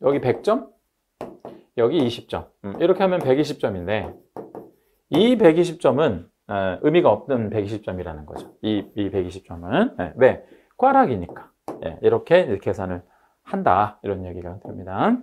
여기 100점, 여기 20점 음, 이렇게 하면 120점인데 이 120점은 어, 아, 의미가 없는 120점이라는 거죠 이, 이 120점은 네. 예. 왜? 꽈락이니까 네. 이렇게 계산을 한다 이런 얘기가 됩니다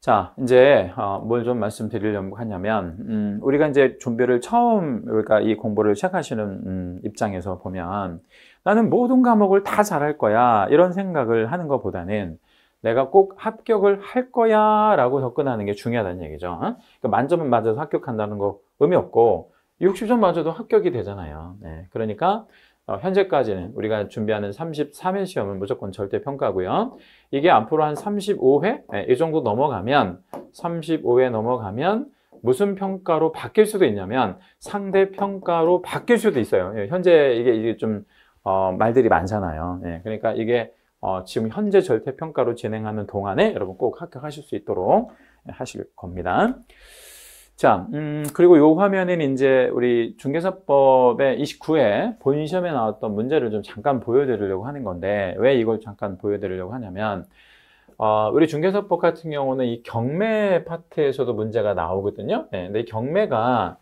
자, 이제 어, 뭘 좀 말씀드리려고 하냐면 음, 우리가 이제 좀비를 처음 그러니까 이 공부를 시작하시는 음, 입장에서 보면 나는 모든 과목을 다 잘할 거야 이런 생각을 하는 것보다는 내가 꼭 합격을 할 거야 라고 접근하는 게 중요하다는 얘기죠. 어? 그러니까 만점은 맞아서 합격한다는 거 의미 없고 60점 맞아도 합격이 되잖아요. 네, 그러니까 어, 현재까지는 우리가 준비하는 33회 시험은 무조건 절대 평가고요. 이게 앞으로 한 35회? 네, 이 정도 넘어가면 35회 넘어가면 무슨 평가로 바뀔 수도 있냐면 상대 평가로 바뀔 수도 있어요. 예, 현재 이게, 이게 좀 어, 말들이 많잖아요. 네, 그러니까 이게 어, 지금 현재 절대 평가로 진행하는 동안에 여러분 꼭 합격하실 수 있도록 예, 하실 겁니다. 자, 음, 그리고 이 화면은 이제 우리 중개사법의 29회 본 시험에 나왔던 문제를 좀 잠깐 보여드리려고 하는 건데, 왜 이걸 잠깐 보여드리려고 하냐면, 어, 우리 중개사법 같은 경우는 이 경매 파트에서도 문제가 나오거든요. 네, 근데 이 경매가,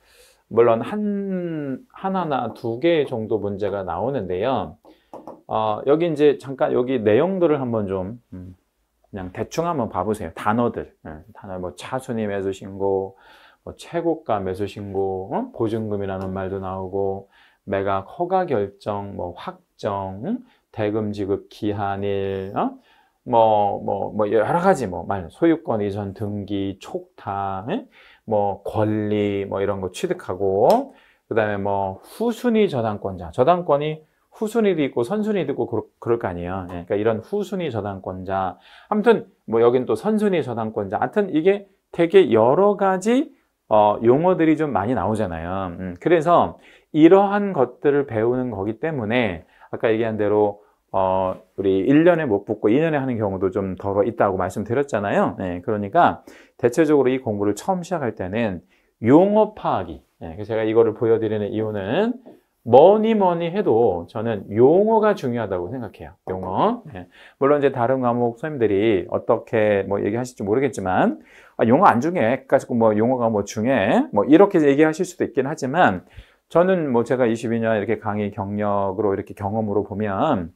물론 한, 하나나 두 개 정도 문제가 나오는데요. 어, 여기 이제 잠깐 여기 내용들을 한번 좀, 음, 그냥 대충 한번 봐보세요. 단어들. 네, 단어 뭐 차수님의 수신고, 뭐 최고가 매수 신고, 어? 보증금이라는 말도 나오고, 매각 허가 결정, 뭐 확정, 대금 지급 기한일, 어? 뭐, 뭐, 뭐, 여러 가지, 뭐, 말, 소유권 이전 등기, 촉탁, 에? 뭐, 권리, 뭐, 이런 거 취득하고, 그 다음에 뭐, 후순위 저당권자. 저당권이 후순위도 있고 선순위도 있고 그럴, 그럴 거 아니에요. 예. 그러니까 이런 후순위 저당권자. 아무튼, 뭐, 여긴 또 선순위 저당권자. 하여튼 이게 되게 여러 가지 어, 용어들이 좀 많이 나오잖아요. 음, 그래서 이러한 것들을 배우는 거기 때문에 아까 얘기한 대로 어, 우리 1년에 못 붙고 2년에 하는 경우도 좀 덜어 있다고 말씀드렸잖아요. 네, 그러니까 대체적으로 이 공부를 처음 시작할 때는 용어 파악이 네, 그래서 제가 이거를 보여드리는 이유는 뭐니 뭐니 해도 저는 용어가 중요하다고 생각해요. 아, 용어. 네. 물론 이제 다른 과목 선생님들이 어떻게 뭐 얘기하실지 모르겠지만 아, 용어 안 중에 그지고뭐 그러니까 용어가 뭐 중에 뭐 이렇게 얘기하실 수도 있긴 하지만 저는 뭐 제가 22년 이렇게 강의 경력으로 이렇게 경험으로 보면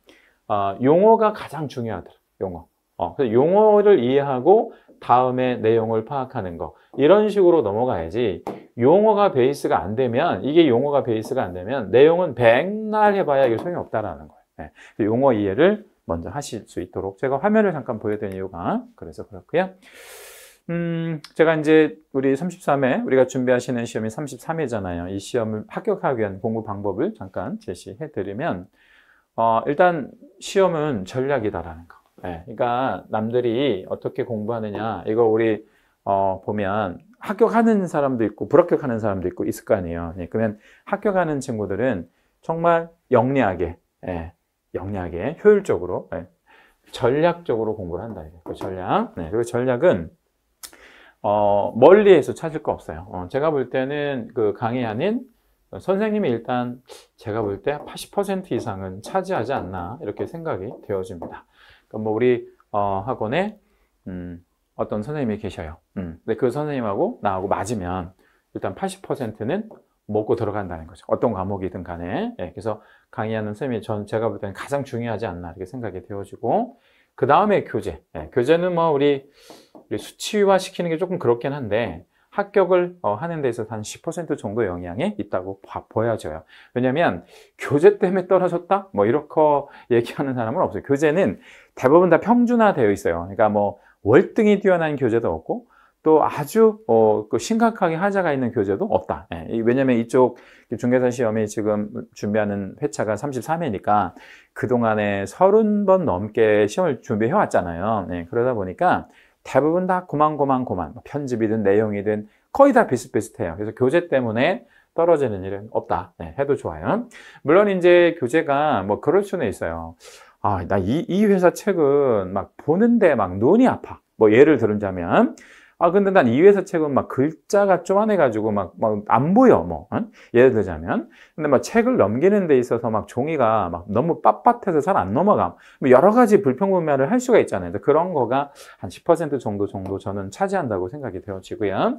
어, 용어가 가장 중요하더라. 용어. 어, 그래서 용어를 이해하고 다음에 내용을 파악하는 거 이런 식으로 넘어가야지 용어가 베이스가 안 되면 이게 용어가 베이스가 안 되면 내용은 백날 해봐야 이게 소용이 없다라는 거예요. 네. 용어 이해를 먼저 하실 수 있도록 제가 화면을 잠깐 보여드린 이유가 그래서 그렇고요. 음, 제가 이제 우리 33회 우리가 준비하시는 시험이 33회잖아요. 이 시험을 합격하기 위한 공부 방법을 잠깐 제시해 드리면 어, 일단 시험은 전략이다라는 거. 네. 그러니까 남들이 어떻게 공부하느냐 이거 우리 어, 보면 합격하는 사람도 있고 불합격하는 사람도 있고 있을 거 아니에요. 예, 그러면 합격하는 친구들은 정말 영리하게, 예, 영리하게, 효율적으로, 예, 전략적으로 공부를 한다. 그 전략. 네, 그리고 전략은 어, 멀리에서 찾을 거 없어요. 어, 제가 볼 때는 그 강의하는 선생님이 일단 제가 볼 때 80% 이상은 차지하지 않나 이렇게 생각이 되어집니다. 그럼 그러니까 뭐 우리 어, 학원에 음, 어떤 선생님이 계셔요. 음. 근데 그 선생님하고 나하고 맞으면 일단 80%는 먹고 들어간다는 거죠. 어떤 과목이든 간에. 예, 그래서 강의하는 쌤이 전 제가 볼 때는 가장 중요하지 않나 이렇게 생각이 되어지고 그 다음에 교재. 예, 교재는 뭐 우리, 우리 수치화 시키는 게 조금 그렇긴 한데 합격을 어, 하는 데서 한 10% 정도 영향이 있다고 봐, 보여져요. 왜냐하면 교재 때문에 떨어졌다? 뭐 이렇게 얘기하는 사람은 없어요. 교재는 대부분 다 평준화되어 있어요. 그러니까 뭐 월등히 뛰어난 교재도 없고 또 아주 어, 그 심각하게 하자가 있는 교재도 없다. 예, 왜냐하면 이쪽 중개사 시험이 지금 준비하는 회차가 33회니까 그동안에 30번 넘게 시험을 준비해 왔잖아요. 예, 네, 그러다 보니까 대부분 다 고만고만고만 뭐 편집이든 내용이든 거의 다 비슷비슷해요. 그래서 교재 때문에 떨어지는 일은 없다. 네, 해도 좋아요. 물론 이제 교재가 뭐 그럴 수는 있어요. 아, 나 이, 이 회사 책은 막 보는데 막 눈이 아파. 뭐 예를 들자면, 아, 근데 난 이 회사 책은 막 글자가 쪼만해가지고 막, 막 안 보여, 뭐. 응? 예를 들자면. 근데 막 책을 넘기는 데 있어서 막 종이가 막 너무 빳빳해서 잘 안넘어가뭐 여러 가지 불평분면을 할 수가 있잖아요. 그런 거가 한 10% 정도 정도 저는 차지한다고 생각이 되어지고요.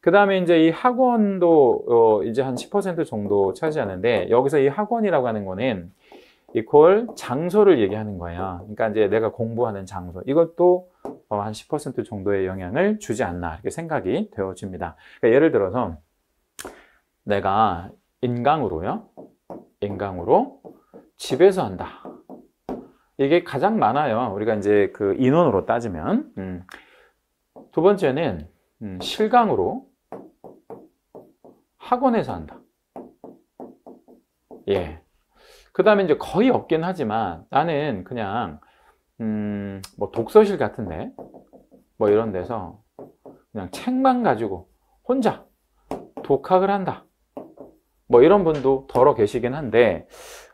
그 다음에 이제 이 학원도, 어, 이제 한 10% 정도 차지하는데, 여기서 이 학원이라고 하는 거는 이퀄 장소를 얘기하는 거야. 그러니까 이제 내가 공부하는 장소. 이것도 어, 한10% 정도의 영향을 주지 않나 이렇게 생각이 되어집니다. 그러니까 예를 들어서 내가 인강으로요. 인강으로 집에서 한다. 이게 가장 많아요. 우리가 이제 그 인원으로 따지면. 음. 두 번째는 음, 실강으로 학원에서 한다. 예. 그 다음에 이제 거의 없긴 하지만 나는 그냥 음, 뭐 독서실 같은데 뭐 이런 데서 그냥 책만 가지고 혼자 독학을 한다 뭐 이런 분도 더러 계시긴 한데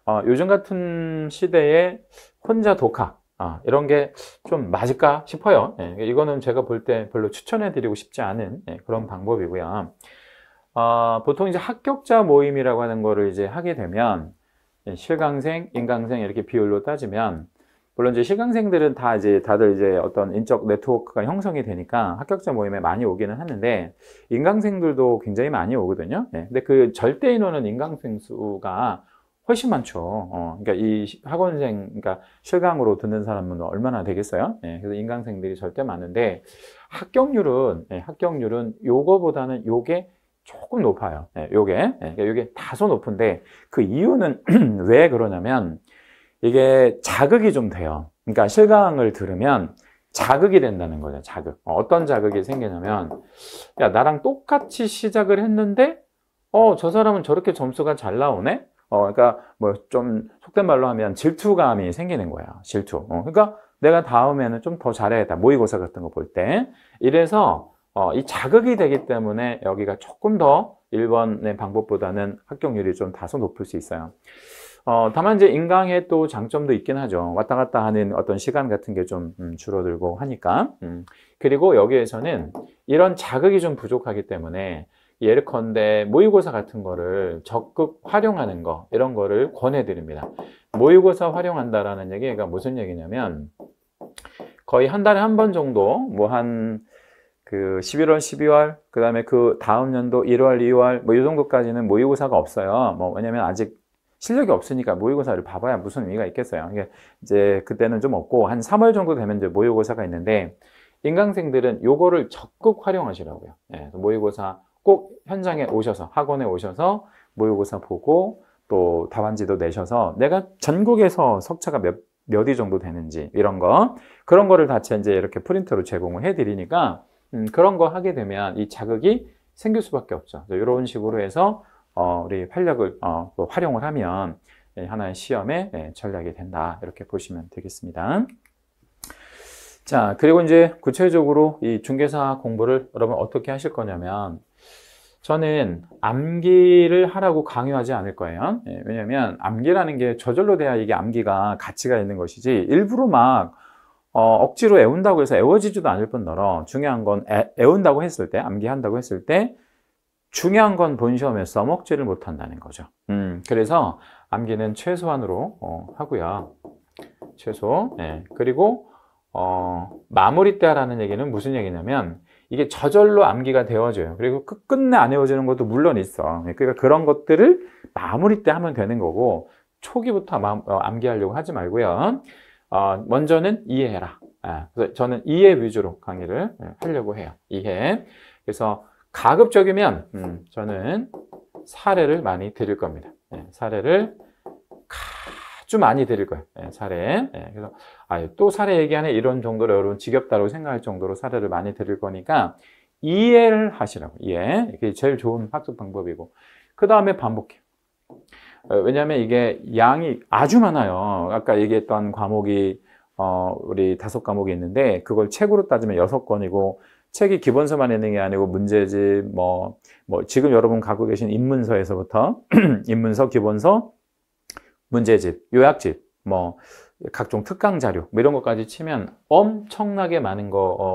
어, 요즘 같은 시대에 혼자 독학 아, 이런 게 좀 맞을까 싶어요 예, 이거는 제가 볼 때 별로 추천해 드리고 싶지 않은 예, 그런 방법이고요 어, 보통 이제 합격자 모임이라고 하는 거를 이제 하게 되면 예, 실강생, 인강생 이렇게 비율로 따지면 물론 이제 실강생들은 다 이제 다들 이제 어떤 인적 네트워크가 형성이 되니까 합격자 모임에 많이 오기는 하는데 인강생들도 굉장히 많이 오거든요. 네. 근데 그 절대 인원은 인강생 수가 훨씬 많죠. 어, 그러니까 이 학원생, 그러니까 실강으로 듣는 사람은 얼마나 되겠어요? 예, 그래서 인강생들이 절대 많은데 합격률은 예, 합격률은 요거보다는 요게 조금 높아요. 예, 요게. 예, 그러니까 요게 다소 높은데 그 이유는 왜 그러냐면 이게 자극이 좀 돼요. 그러니까 실강을 들으면 자극이 된다는 거죠. 자극. 어, 어떤 자극이 생기냐면 야, 나랑 똑같이 시작을 했는데 어, 저 사람은 저렇게 점수가 잘 나오네? 어, 그러니까 뭐 좀 속된 말로 하면 질투감이 생기는 거예요 질투. 어, 그러니까 내가 다음에는 좀 더 잘해야겠다. 모의고사 같은 거 볼 때. 이래서 어, 이 자극이 되기 때문에 여기가 조금 더 1번의 방법보다는 합격률이 좀 다소 높을 수 있어요. 어, 다만 이제 인강의 또 장점도 있긴 하죠. 왔다 갔다 하는 어떤 시간 같은 게좀 음, 줄어들고 하니까. 음. 그리고 여기에서는 이런 자극이 좀 부족하기 때문에 예컨대 모의고사 같은 거를 적극 활용하는 거 이런 거를 권해드립니다. 모의고사 활용한다라는 얘기가 무슨 얘기냐면 거의 한 달에 한 번 정도 뭐한 그 11월, 12월, 그 다음에 그 다음 연도 1월, 2월 뭐이 정도까지는 모의고사가 없어요. 뭐 왜냐면 아직 실력이 없으니까 모의고사를 봐봐야 무슨 의미가 있겠어요. 이게 이제 그때는 좀 없고 한 3월 정도 되면 이제 모의고사가 있는데 인강생들은 요거를 적극 활용하시라고요. 예, 모의고사 꼭 현장에 오셔서 학원에 오셔서 모의고사 보고 또 답안지도 내셔서 내가 전국에서 석차가 몇, 몇이 정도 되는지 이런 거 그런 거를 다 이제 이렇게 프린터로 제공을 해드리니까 음, 그런 거 하게 되면 이 자극이 생길 수밖에 없죠. 이런 식으로 해서 어, 우리 활력을 어, 뭐 활용을 하면 하나의 시험의 예, 전략이 된다 이렇게 보시면 되겠습니다. 자 그리고 이제 구체적으로 이 중개사 공부를 여러분 어떻게 하실 거냐면 저는 암기를 하라고 강요하지 않을 거예요. 예, 왜냐하면 암기라는 게 저절로 돼야 이게 암기가 가치가 있는 것이지 일부러 막 어, 억지로 애운다고 해서 애워지지도 않을 뿐더러 중요한 건 애, 애운다고 했을 때, 암기한다고 했을 때 중요한 건 본 시험에 서먹지를 못한다는 거죠. 음, 그래서 암기는 최소한으로 어, 하고요. 최소. 네. 그리고 어, 마무리 때라는 얘기는 무슨 얘기냐면 이게 저절로 암기가 되어져요. 그리고 끝끝내 안 외워지는 것도 물론 있어. 그러니까 그런 것들을 마무리 때 하면 되는 거고 초기부터 어, 암기하려고 하지 말고요. 어, 먼저는 이해해라. 아, 그래서 저는 이해 위주로 강의를 예, 하려고 해요. 이해. 그래서 가급적이면 음, 저는 사례를 많이 드릴 겁니다. 예, 사례를 아주 많이 드릴 거예요. 예, 사례. 예, 그래서 아, 또 사례 얘기하네 이런 정도로 여러분 지겹다고 생각할 정도로 사례를 많이 드릴 거니까 이해를 하시라고. 이해. 이게 제일 좋은 학습 방법이고. 그 다음에 반복해. 어, 왜냐하면 이게 양이 아주 많아요. 아까 얘기했던 과목이 어, 우리 다섯 과목이 있는데 그걸 책으로 따지면 여섯 권이고 책이 기본서만 있는 게 아니고 문제집 뭐, 뭐 지금 여러분 갖고 계신 입문서에서부터 입문서, 기본서, 문제집, 요약집 뭐 각종 특강 자료 뭐 이런 것까지 치면 엄청나게 많은 거 어,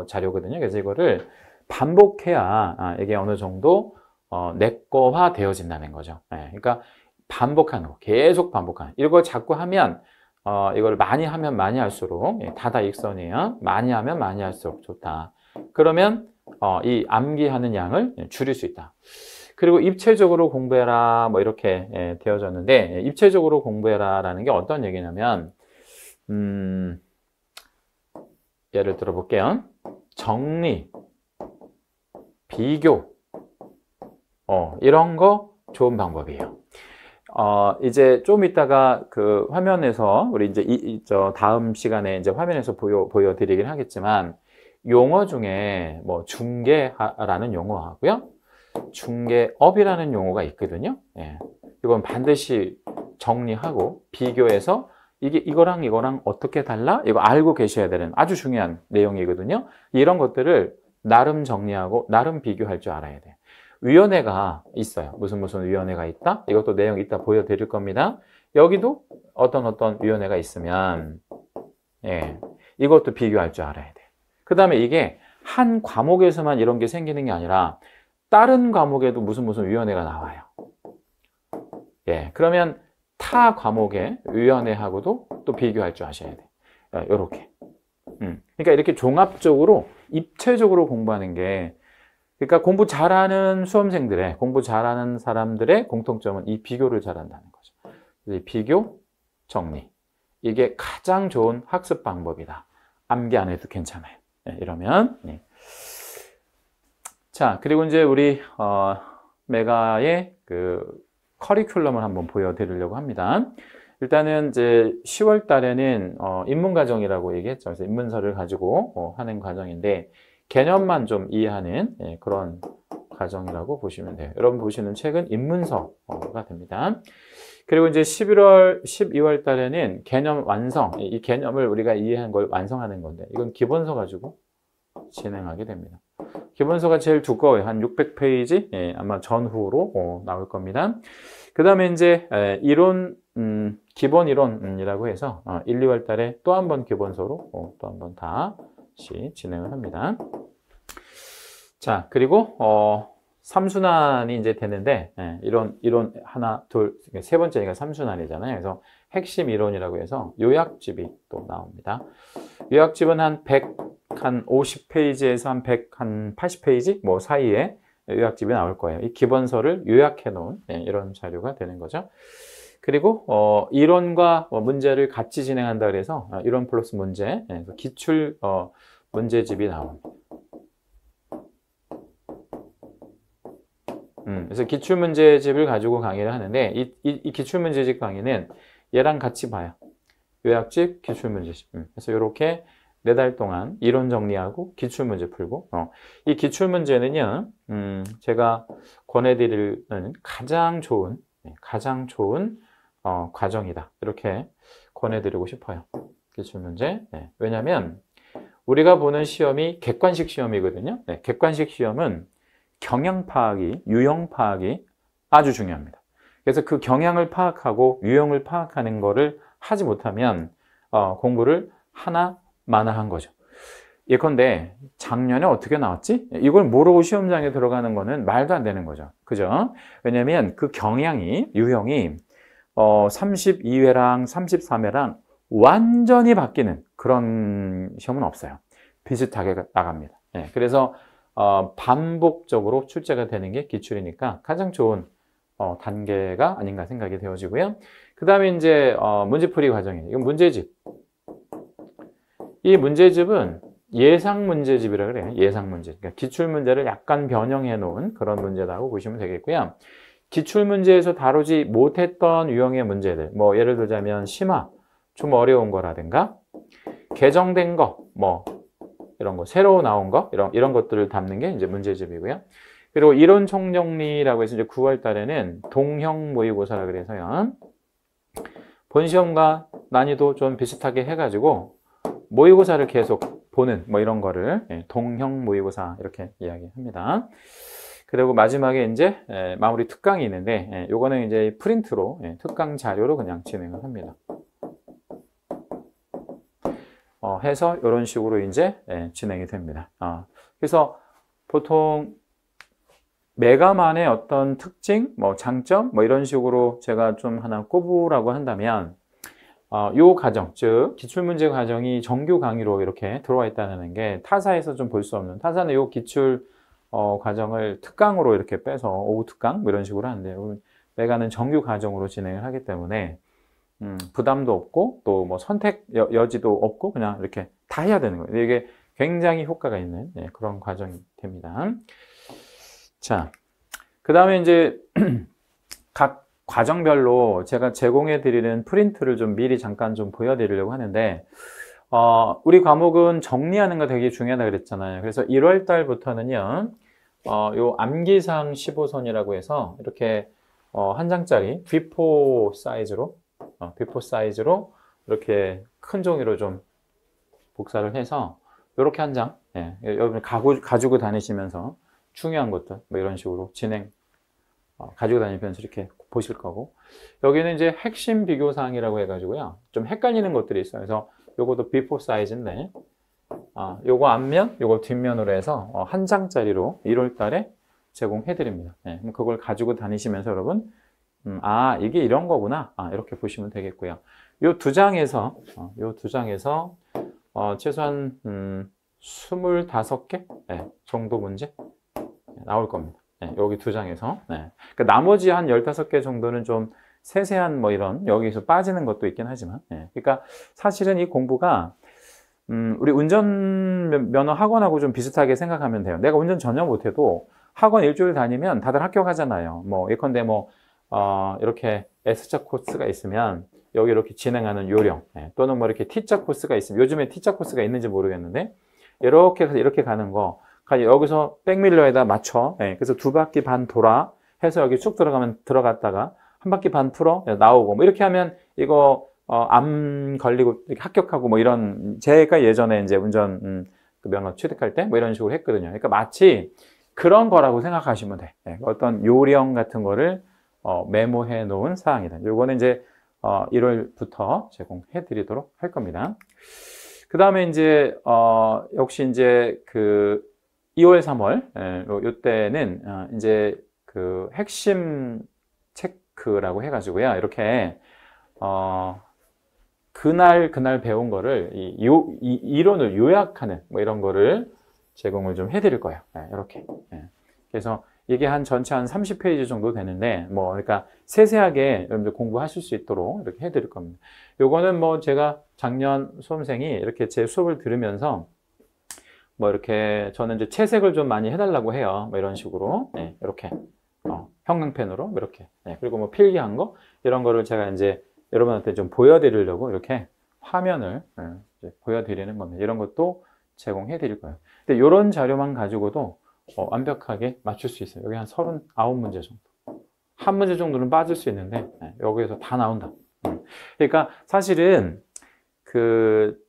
어 자료거든요. 그래서 이거를 반복해야 아, 이게 어느 정도 어, 내 거화 되어진다는 거죠. 네, 그러니까 반복하는 거, 계속 반복하는 이걸 자꾸 하면 어, 이걸 많이 하면 많이 할수록 예, 다다익선이에요. 많이 하면 많이 할수록 좋다. 그러면 어, 이 암기하는 양을 예, 줄일 수 있다. 그리고 입체적으로 공부해라 뭐 이렇게 예, 되어졌는데 예, 입체적으로 공부해라라는 게 어떤 얘기냐면 음, 예를 들어 볼게요. 정리, 비교, 어, 이런 거 좋은 방법이에요. 어, 이제 좀 이따가 그 화면에서 우리 이제 이, 저 다음 시간에 이제 화면에서 보여 보여드리긴 하겠지만 용어 중에 뭐 중개라는 용어하고요, 중개업이라는 용어가 있거든요. 예. 이건 반드시 정리하고 비교해서 이게 이거랑 이거랑 어떻게 달라? 이거 알고 계셔야 되는 아주 중요한 내용이거든요. 이런 것들을 나름 정리하고 나름 비교할 줄 알아야 돼요. 위원회가 있어요. 무슨 무슨 위원회가 있다. 이것도 내용 이따 보여드릴 겁니다. 여기도 어떤 어떤 위원회가 있으면 예, 이것도 비교할 줄 알아야 돼. 그 다음에 이게 한 과목에서만 이런 게 생기는 게 아니라 다른 과목에도 무슨 무슨 위원회가 나와요. 예, 그러면 타 과목의 위원회하고도 또 비교할 줄 아셔야 돼. 이렇게. 예, 음, 그러니까 이렇게 종합적으로 입체적으로 공부하는 게 그러니까 공부 잘하는 수험생들의 공부 잘하는 사람들의 공통점은 이 비교를 잘한다는 거죠. 이 비교 정리 이게 가장 좋은 학습 방법이다. 암기 안 해도 괜찮아요. 네, 이러면 네. 자 그리고 이제 우리 어, 메가의 그 커리큘럼을 한번 보여드리려고 합니다. 일단은 이제 10월 달에는 어, 인문과정이라고 얘기했죠. 그래서 인문서를 가지고 어, 하는 과정인데 개념만 좀 이해하는 예, 그런 과정이라고 보시면 돼요. 여러분 보시는 책은 입문서가 됩니다. 그리고 이제 11월, 12월 달에는 개념 완성, 이 개념을 우리가 이해한 걸 완성하는 건데 이건 기본서 가지고 진행하게 됩니다. 기본서가 제일 두꺼워요. 한 600페이지 예, 아마 전후로 어, 나올 겁니다. 그 다음에 이제 에, 이론 음, 기본 이론이라고 해서 어, 1, 2월 달에 또 한 번 기본서로 어, 또한 번다 시 진행을 합니다. 자, 그리고 어 3순환이 이제 되는데 예, 이론 이론 하나 둘세 번째가 3순환이잖아요. 그래서 핵심 이론이라고 해서 요약집이 또 나옵니다. 요약집은 한 100, 한 50페이지에서 한 100, 한 80페이지 뭐 사이에 요약집이 나올 거예요. 이 기본서를 요약해 놓은 예, 이런 자료가 되는 거죠. 그리고 어, 이론과 어, 문제를 같이 진행한다 그래서 아, 이론 플러스 문제, 예, 기출 어, 문제집이 나옵니다. 음, 그래서 기출 문제집을 가지고 강의를 하는데 이, 이, 이 기출 문제집 강의는 얘랑 같이 봐요. 요약집, 기출 문제집. 음, 그래서 이렇게 네 달 동안 이론 정리하고 기출 문제 풀고 어. 이 기출 문제는요. 음, 제가 권해드리는 가장 좋은 네, 가장 좋은 어, 과정이다. 이렇게 권해드리고 싶어요. 기출문제. 네. 왜냐하면 우리가 보는 시험이 객관식 시험이거든요. 네. 객관식 시험은 경향 파악이, 유형 파악이 아주 중요합니다. 그래서 그 경향을 파악하고 유형을 파악하는 것을 하지 못하면 어, 공부를 하나 만화한 거죠. 예컨대 작년에 어떻게 나왔지? 이걸 모르고 시험장에 들어가는 거는 말도 안 되는 거죠. 그죠? 왜냐하면 그 경향이, 유형이 어, 32회랑 33회랑 완전히 바뀌는 그런 시험은 없어요. 비슷하게 나갑니다. 네, 그래서 어, 반복적으로 출제가 되는 게 기출이니까 가장 좋은 어, 단계가 아닌가 생각이 되어지고요. 그 다음에 이제 어, 문제풀이 과정이에요. 이건 문제집. 이 문제집은 예상 문제집이라 그래요. 예상 문제. 그러니까 기출 문제를 약간 변형해 놓은 그런 문제라고 보시면 되겠고요. 기출문제에서 다루지 못했던 유형의 문제들 뭐 예를 들자면 심화 좀 어려운 거라든가 개정된 거뭐 이런 거 새로 나온 거 이런 이런 것들을 담는 게 이제 문제집이고요. 그리고 이론 총정리라고 해서 이제 9월 달에는 동형 모의고사라 그래서요. 본 시험과 난이도 좀 비슷하게 해가지고 모의고사를 계속 보는 뭐 이런 거를 예, 동형 모의고사 이렇게 이야기합니다. 그리고 마지막에 이제 예, 마무리 특강이 있는데 예, 요거는 이제 프린트로 예, 특강 자료로 그냥 진행을 합니다. 어, 해서 이런 식으로 이제 진행이 됩니다. 아, 그래서 보통 메가만의 어떤 특징, 뭐 장점, 뭐 이런 식으로 제가 좀 하나 꼽으라고 한다면 어, 요 과정, 즉 기출문제 과정이 정규 강의로 이렇게 들어와 있다는 게 타사에서 좀 볼 수 없는 타사는 요 기출 어, 과정을 특강으로 이렇게 빼서 오후 특강 뭐 이런 식으로 하는데 내가는 정규 과정으로 진행을 하기 때문에 음, 부담도 없고 또 뭐 선택 여, 지도 없고 그냥 이렇게 다 해야 되는 거예요. 이게 굉장히 효과가 있는 네, 그런 과정이 됩니다. 자, 그 다음에 이제 각 과정별로 제가 제공해 드리는 프린트를 좀 미리 잠깐 좀 보여드리려고 하는데 어, 우리 과목은 정리하는 거 되게 중요하다 그랬잖아요. 그래서 1월 달부터는요. 어, 요 암기상 15선이라고 해서 이렇게 어, 한 장짜리 비포 사이즈로 어, 비포 사이즈로 이렇게 큰 종이로 좀 복사를 해서 이렇게 한 장, 예, 여러분 가구, 가지고 다니시면서 중요한 것들 뭐 이런 식으로 진행 어, 가지고 다니면서 이렇게 보실 거고 여기는 이제 핵심 비교사항이라고 해가지고요 좀 헷갈리는 것들이 있어요 그래서 요것도 비포 사이즈인데 아, 요거 앞면, 요거 뒷면으로 해서 어, 한 장짜리로 1월 달에 제공해 드립니다. 네, 그걸 가지고 다니시면서 여러분 음, 아, 이게 이런 거구나. 아, 이렇게 보시면 되겠고요. 요 두 장에서 어, 요두 장에서 어, 최소한 음, 25개 네, 정도 문제 네, 나올 겁니다. 네, 여기 두 장에서. 네. 그러니까 나머지 한 15개 정도는 좀 세세한 뭐 이런 여기서 빠지는 것도 있긴 하지만. 네. 그러니까 사실은 이 공부가 음, 우리 운전 면허 학원하고 좀 비슷하게 생각하면 돼요. 내가 운전 전혀 못해도 학원 일주일 다니면 다들 합격하잖아요. 뭐 예컨대 뭐 어, 이렇게 S자 코스가 있으면 여기 이렇게 진행하는 요령 예, 또는 뭐 이렇게 T자 코스가 있으면 요즘에 T자 코스가 있는지 모르겠는데 이렇게 이렇게 가는 거 여기서 백밀러에다 맞춰 예, 그래서 두 바퀴 반 돌아 해서 여기 쭉 들어가면 들어갔다가 한 바퀴 반 풀어 예, 나오고 뭐 이렇게 하면 이거 어, 암 걸리고 합격하고 뭐 이런 제가 예전에 이제 운전 음, 그 면허 취득할 때 뭐 이런 식으로 했거든요. 그러니까 마치 그런 거라고 생각하시면 돼. 네, 어떤 요령 같은 거를 어, 메모해 놓은 사항이다. 요거는 이제 어, 1월부터 제공해 드리도록 할 겁니다. 그 다음에 이제 어, 역시 이제 그 2월, 3월 예, 요, 요 때는 어, 이제 그 핵심 체크라고 해가지고요. 이렇게 어, 그날 그날 배운 거를 이, 요, 이 이론을 요약하는 뭐 이런 거를 제공을 좀 해드릴 거예요. 네, 이렇게. 네. 그래서 이게 한 전체 한 30페이지 정도 되는데 뭐 그러니까 세세하게 여러분들 공부하실 수 있도록 이렇게 해드릴 겁니다. 요거는 뭐 제가 작년 수험생이 이렇게 제 수업을 들으면서 뭐 이렇게 저는 이제 채색을 좀 많이 해달라고 해요. 뭐 이런 식으로 네, 이렇게 어, 형광펜으로 뭐 이렇게 네, 그리고 뭐 필기한 거 이런 거를 제가 이제 여러분한테 좀 보여드리려고 이렇게 화면을 예, 보여드리는 겁니다. 이런 것도 제공해 드릴 거예요. 근데 이런 자료만 가지고도 어, 완벽하게 맞출 수 있어요. 여기 한 39문제 정도. 한 문제 정도는 빠질 수 있는데 예, 여기에서 다 나온다. 음. 그러니까 사실은 그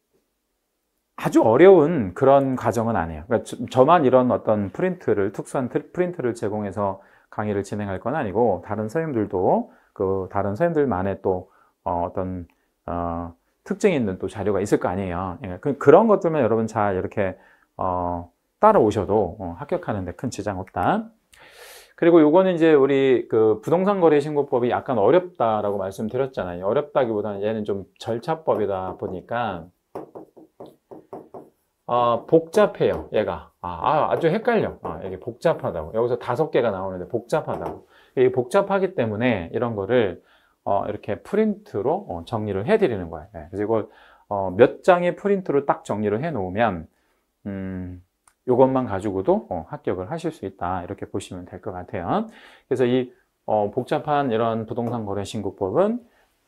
아주 어려운 그런 과정은 아니에요. 그러니까 저만 이런 어떤 프린트를 특수한 프린트를 제공해서 강의를 진행할 건 아니고 다른 선생님들도 그 다른 선생님들만의 또 어, 떤 어, 특징 이 있는 또 자료가 있을 거 아니에요. 예, 그, 그런 것들만 여러분 잘 이렇게 어, 따라오셔도 어, 합격하는데 큰 지장 없다. 그리고 요거는 이제 우리 그 부동산 거래 신고법이 약간 어렵다라고 말씀드렸잖아요. 어렵다기보다는 얘는 좀 절차법이다 보니까 어, 복잡해요. 얘가 아, 아, 아주 헷갈려. 아, 이게 복잡하다고 여기서 다섯 개가 나오는데 복잡하다고. 이게 복잡하기 때문에 이런 거를 어, 이렇게 프린트로 어, 정리를 해드리는 거예요. 네. 그래서 어, 몇 장의 프린트로 딱 정리를 해놓으면 음, 이것만 가지고도 어, 합격을 하실 수 있다 이렇게 보시면 될 것 같아요. 그래서 이 어, 복잡한 이런 부동산 거래 신고법은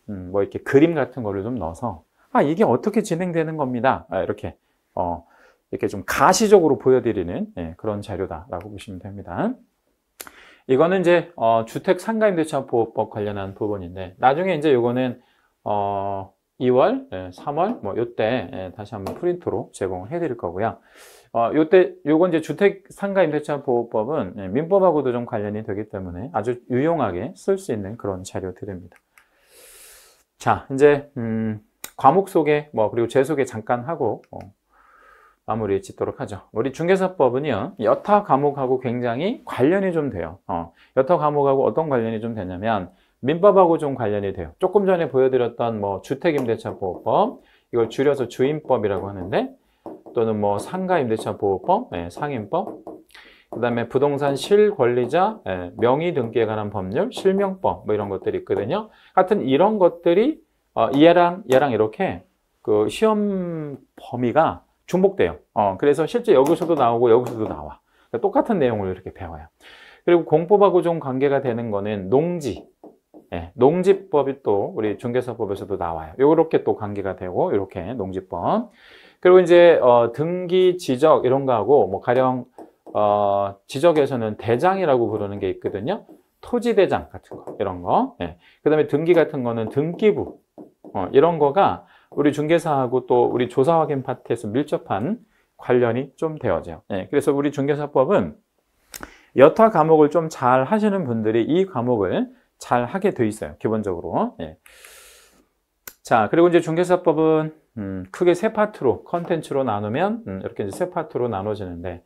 음, 뭐 이렇게 그림 같은 거를 좀 넣어서 아 이게 어떻게 진행되는 겁니다 아, 이렇게 어, 이렇게 좀 가시적으로 보여드리는 예, 그런 자료다라고 보시면 됩니다. 이거는 이제 어, 주택 상가 임대차 보호법 관련한 부분인데 나중에 이제 이거는 어, 2월, 3월 예, 뭐 요때 예, 다시 한번 프린트로 제공을 해드릴 거고요. 어, 요때 요건 이제 주택 상가 임대차 보호법은 예, 민법하고도 좀 관련이 되기 때문에 아주 유용하게 쓸 수 있는 그런 자료들입니다. 자, 이제 음, 과목 소개 뭐 그리고 재 소개 잠깐 하고 어, 마무리 짓도록 하죠. 우리 중개사법은요. 여타 과목하고 굉장히 관련이 좀 돼요. 어, 여타 과목하고 어떤 관련이 좀 되냐면 민법하고 좀 관련이 돼요. 조금 전에 보여드렸던 뭐 주택임대차보호법 이걸 줄여서 주임법이라고 하는데 또는 뭐 상가임대차보호법, 예, 상임법 그 다음에 부동산 실권리자 예, 명의 등기에 관한 법률, 실명법 뭐 이런 것들이 있거든요. 하여튼 이런 것들이 어, 얘랑 얘랑 이렇게 그 시험 범위가 중복돼요. 어, 그래서 실제 여기서도 나오고 여기서도 나와. 그러니까 똑같은 내용을 이렇게 배워요. 그리고 공법하고 좀 관계가 되는 거는 농지. 예, 농지법이 또 우리 중개사법에서도 나와요. 요렇게또 관계가 되고 이렇게 농지법. 그리고 이제 어, 등기 지적 이런 거하고 뭐 가령 어, 지적에서는 대장이라고 부르는 게 있거든요. 토지 대장 같은 거 이런 거. 예. 그다음에 등기 같은 거는 등기부 어, 이런 거가 우리 중개사하고 또 우리 조사 확인 파트에서 밀접한 관련이 좀 되어져요. 네, 그래서 우리 중개사법은 여타 과목을 좀 잘 하시는 분들이 이 과목을 잘 하게 돼 있어요. 기본적으로. 네. 자, 그리고 이제 중개사법은 음, 크게 세 파트로 컨텐츠로 나누면 음, 이렇게 이제 세 파트로 나눠지는데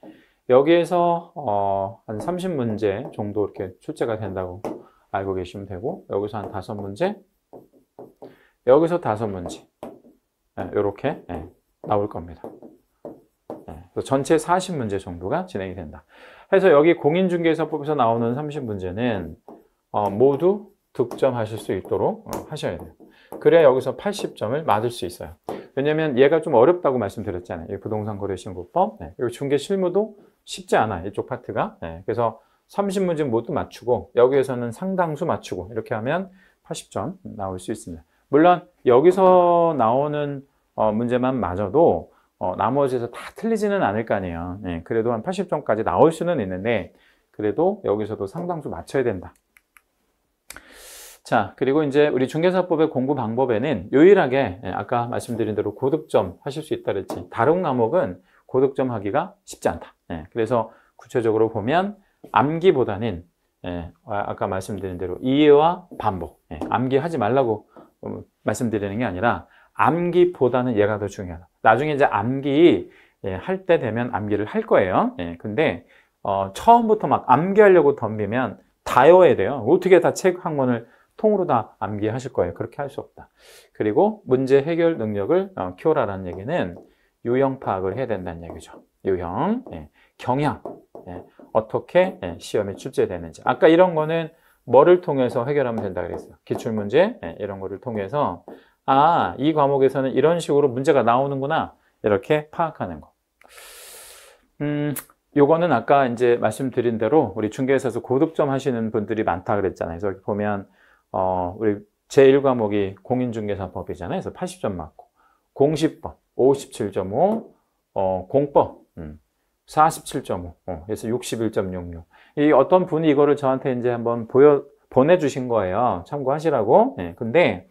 여기에서 어, 한 30문제 정도 이렇게 출제가 된다고 알고 계시면 되고 여기서 한5 문제 여기서 5 문제 이렇게 예, 예, 나올 겁니다. 예, 전체 40문제 정도가 진행이 된다. 그래서 여기 공인중개사법에서 나오는 30문제는 어, 모두 득점하실 수 있도록 어, 하셔야 돼요. 그래야 여기서 80점을 맞을 수 있어요. 왜냐면 하 얘가 좀 어렵다고 말씀드렸잖아요. 이 부동산 거래신고법. 네. 이 중개 실무도 쉽지 않아 이쪽 파트가. 네. 그래서 30문제 모두 맞추고 여기에서는 상당수 맞추고 이렇게 하면 80점 나올 수 있습니다. 물론 여기서 나오는 어, 문제만 마저도 어, 나머지에서 다 틀리지는 않을 거 아니에요. 예, 그래도 한 80점까지 나올 수는 있는데 그래도 여기서도 상당수 맞춰야 된다. 자, 그리고 이제 우리 중개사법의 공부 방법에는 유일하게 예, 아까 말씀드린 대로 고득점 하실 수 있다 그랬지 다른 과목은 고득점 하기가 쉽지 않다. 예, 그래서 구체적으로 보면 암기보다는 예, 아, 아까 말씀드린 대로 이해와 반복 예, 암기하지 말라고 어, 말씀드리는 게 아니라 암기보다는 얘가 더 중요하다. 나중에 이제 암기 예, 할 때 되면 암기를 할 거예요. 예, 근데 어, 처음부터 막 암기하려고 덤비면 다 외워야 돼요. 어떻게 다책학문을 통으로 다 암기하실 거예요. 그렇게 할 수 없다. 그리고 문제 해결 능력을 어, 키워라라는 얘기는 유형 파악을 해야 된다는 얘기죠. 유형, 예, 경향, 예, 어떻게 예, 시험에 출제되는지. 아까 이런 거는 뭐를 통해서 해결하면 된다 그랬어요. 기출문제 네, 이런 거를 통해서 아, 이 과목에서는 이런 식으로 문제가 나오는구나 이렇게 파악하는 거. 음, 요거는 아까 이제 말씀드린 대로 우리 중개사에서 고득점 하시는 분들이 많다 그랬잖아요. 그래서 이렇게 보면 어, 우리 제1과목이 공인중개사법이잖아요. 그래서 80점 맞고 공시법 57.5, 어, 공법 음, 47.5, 어, 그래서 61.66이 어떤 분이 이거를 저한테 이제 한번 보여 보내주신 거예요. 참고하시라고. 예, 근데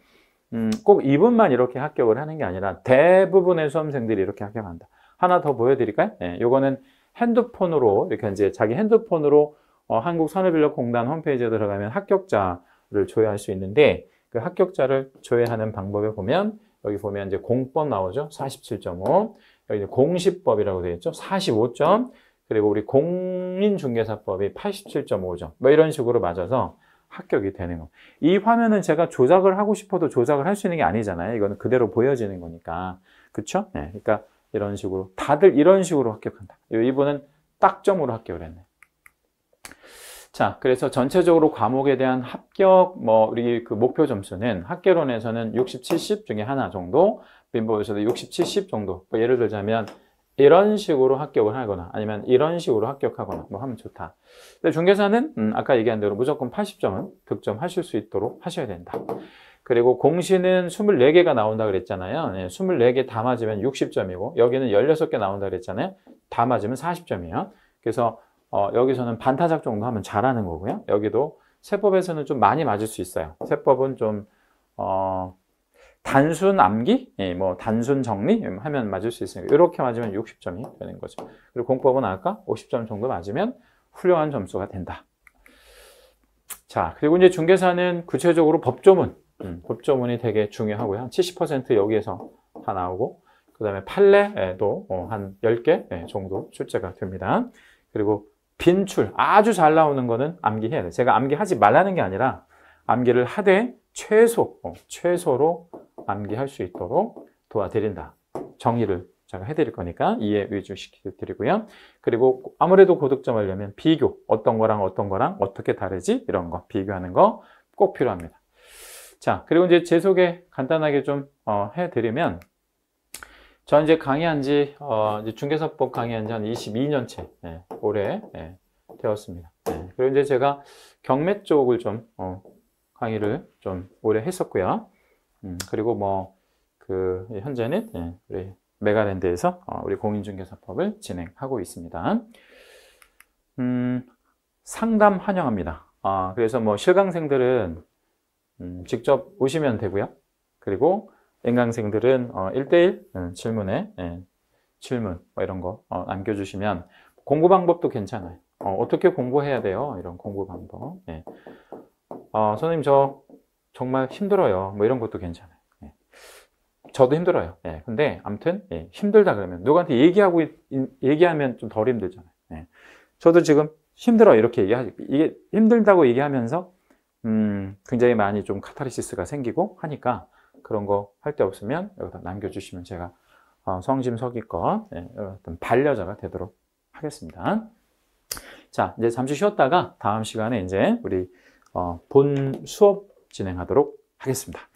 음, 꼭 이분만 이렇게 합격을 하는 게 아니라 대부분의 수험생들이 이렇게 합격한다. 하나 더 보여드릴까요? 예, 요거는 핸드폰으로 이렇게 이제 자기 핸드폰으로 어, 한국산업인력공단 홈페이지에 들어가면 합격자를 조회할 수 있는데 그 합격자를 조회하는 방법에 보면 여기 보면 이제 공법 나오죠? 47.5 여기 공시법이라고 되어 있죠? 45점 그리고 우리 공인중개사법이 87.5점 뭐 이런 식으로 맞아서 합격이 되는 거. 이 화면은 제가 조작을 하고 싶어도 조작을 할 수 있는 게 아니잖아요. 이거는 그대로 보여지는 거니까. 그쵸? 네. 그러니까 이런 식으로 다들 이런 식으로 합격한다. 이분은 딱점으로 합격을 했네. 자, 그래서 전체적으로 과목에 대한 합격 뭐 우리 그 목표 점수는 학계론에서는 60, 70 중에 하나 정도, 민법에서도 60, 70 정도. 뭐 예를 들자면 이런 식으로 합격을 하거나 아니면 이런 식으로 합격하거나 뭐 하면 좋다. 근데 중개사는 음, 아까 얘기한 대로 무조건 80점은 득점하실 수 있도록 하셔야 된다. 그리고 공시는 24개가 나온다 그랬잖아요. 예, 24개 다 맞으면 60점이고 여기는 16개 나온다 그랬잖아요. 다 맞으면 40점이에요. 그래서 어, 여기서는 반타작 정도 하면 잘하는 거고요. 여기도 세법에서는 좀 많이 맞을 수 있어요. 세법은 좀 어, 단순 암기, 예, 뭐 단순 정리 음, 하면 맞을 수 있으니까 이렇게 맞으면 60점이 되는 거죠. 그리고 공법은 아까 50점 정도 맞으면 훌륭한 점수가 된다. 자, 그리고 이제 중개사는 구체적으로 법조문, 음, 법조문이 되게 중요하고요. 한70% 여기에서 다 나오고 그 다음에 판례도 어, 한 10개 예, 정도 출제가 됩니다. 그리고 빈출, 아주 잘 나오는 거는 암기해야 돼요. 제가 암기하지 말라는 게 아니라 암기를 하되 최소, 어, 최소로 암기할 수 있도록 도와드린다. 정리를 제가 해드릴 거니까 이해 위주시켜드리고요. 그리고 아무래도 고득점 하려면 비교, 어떤 거랑 어떤 거랑 어떻게 다르지? 이런 거, 비교하는 거 꼭 필요합니다. 자, 그리고 이제 제 소개 간단하게 좀 어, 해드리면 저 이제 강의한 지 어, 이제 중개사법 강의한 지 한 22년째 네, 예, 올해 네, 되었습니다. 네, 그리고 이제 제가 경매 쪽을 좀 어, 강의를 좀 오래 했었고요. 음, 그리고 뭐 그 현재는 예, 우리 메가랜드에서 어, 우리 공인중개사법을 진행하고 있습니다. 음, 상담 환영합니다. 아, 그래서 뭐 실강생들은 음, 직접 오시면 되고요. 그리고 N강생들은 어, 1대1 음, 질문에 예, 질문 뭐 이런 거 어, 남겨주시면 공부 방법도 괜찮아요. 어, 떻게 공부해야 돼요? 이런 공부 방법. 예. 어, 선생님 저 정말 힘들어요. 뭐 이런 것도 괜찮아요. 예. 저도 힘들어요. 예. 근데 아무튼 예. 힘들다 그러면 누구한테 얘기하고 얘기하면 좀 덜 힘들잖아요. 예. 저도 지금 힘들어 이렇게 얘기하지 이게 힘들다고 얘기하면서 음, 굉장히 많이 좀 카타르시스가 생기고 하니까 그런 거 할 때 없으면 여기다 남겨주시면 제가 어, 성심서기껏 예, 반려자가 되도록 하겠습니다. 자, 이제 잠시 쉬었다가 다음 시간에 이제 우리 어, 본 수업 진행하도록 하겠습니다.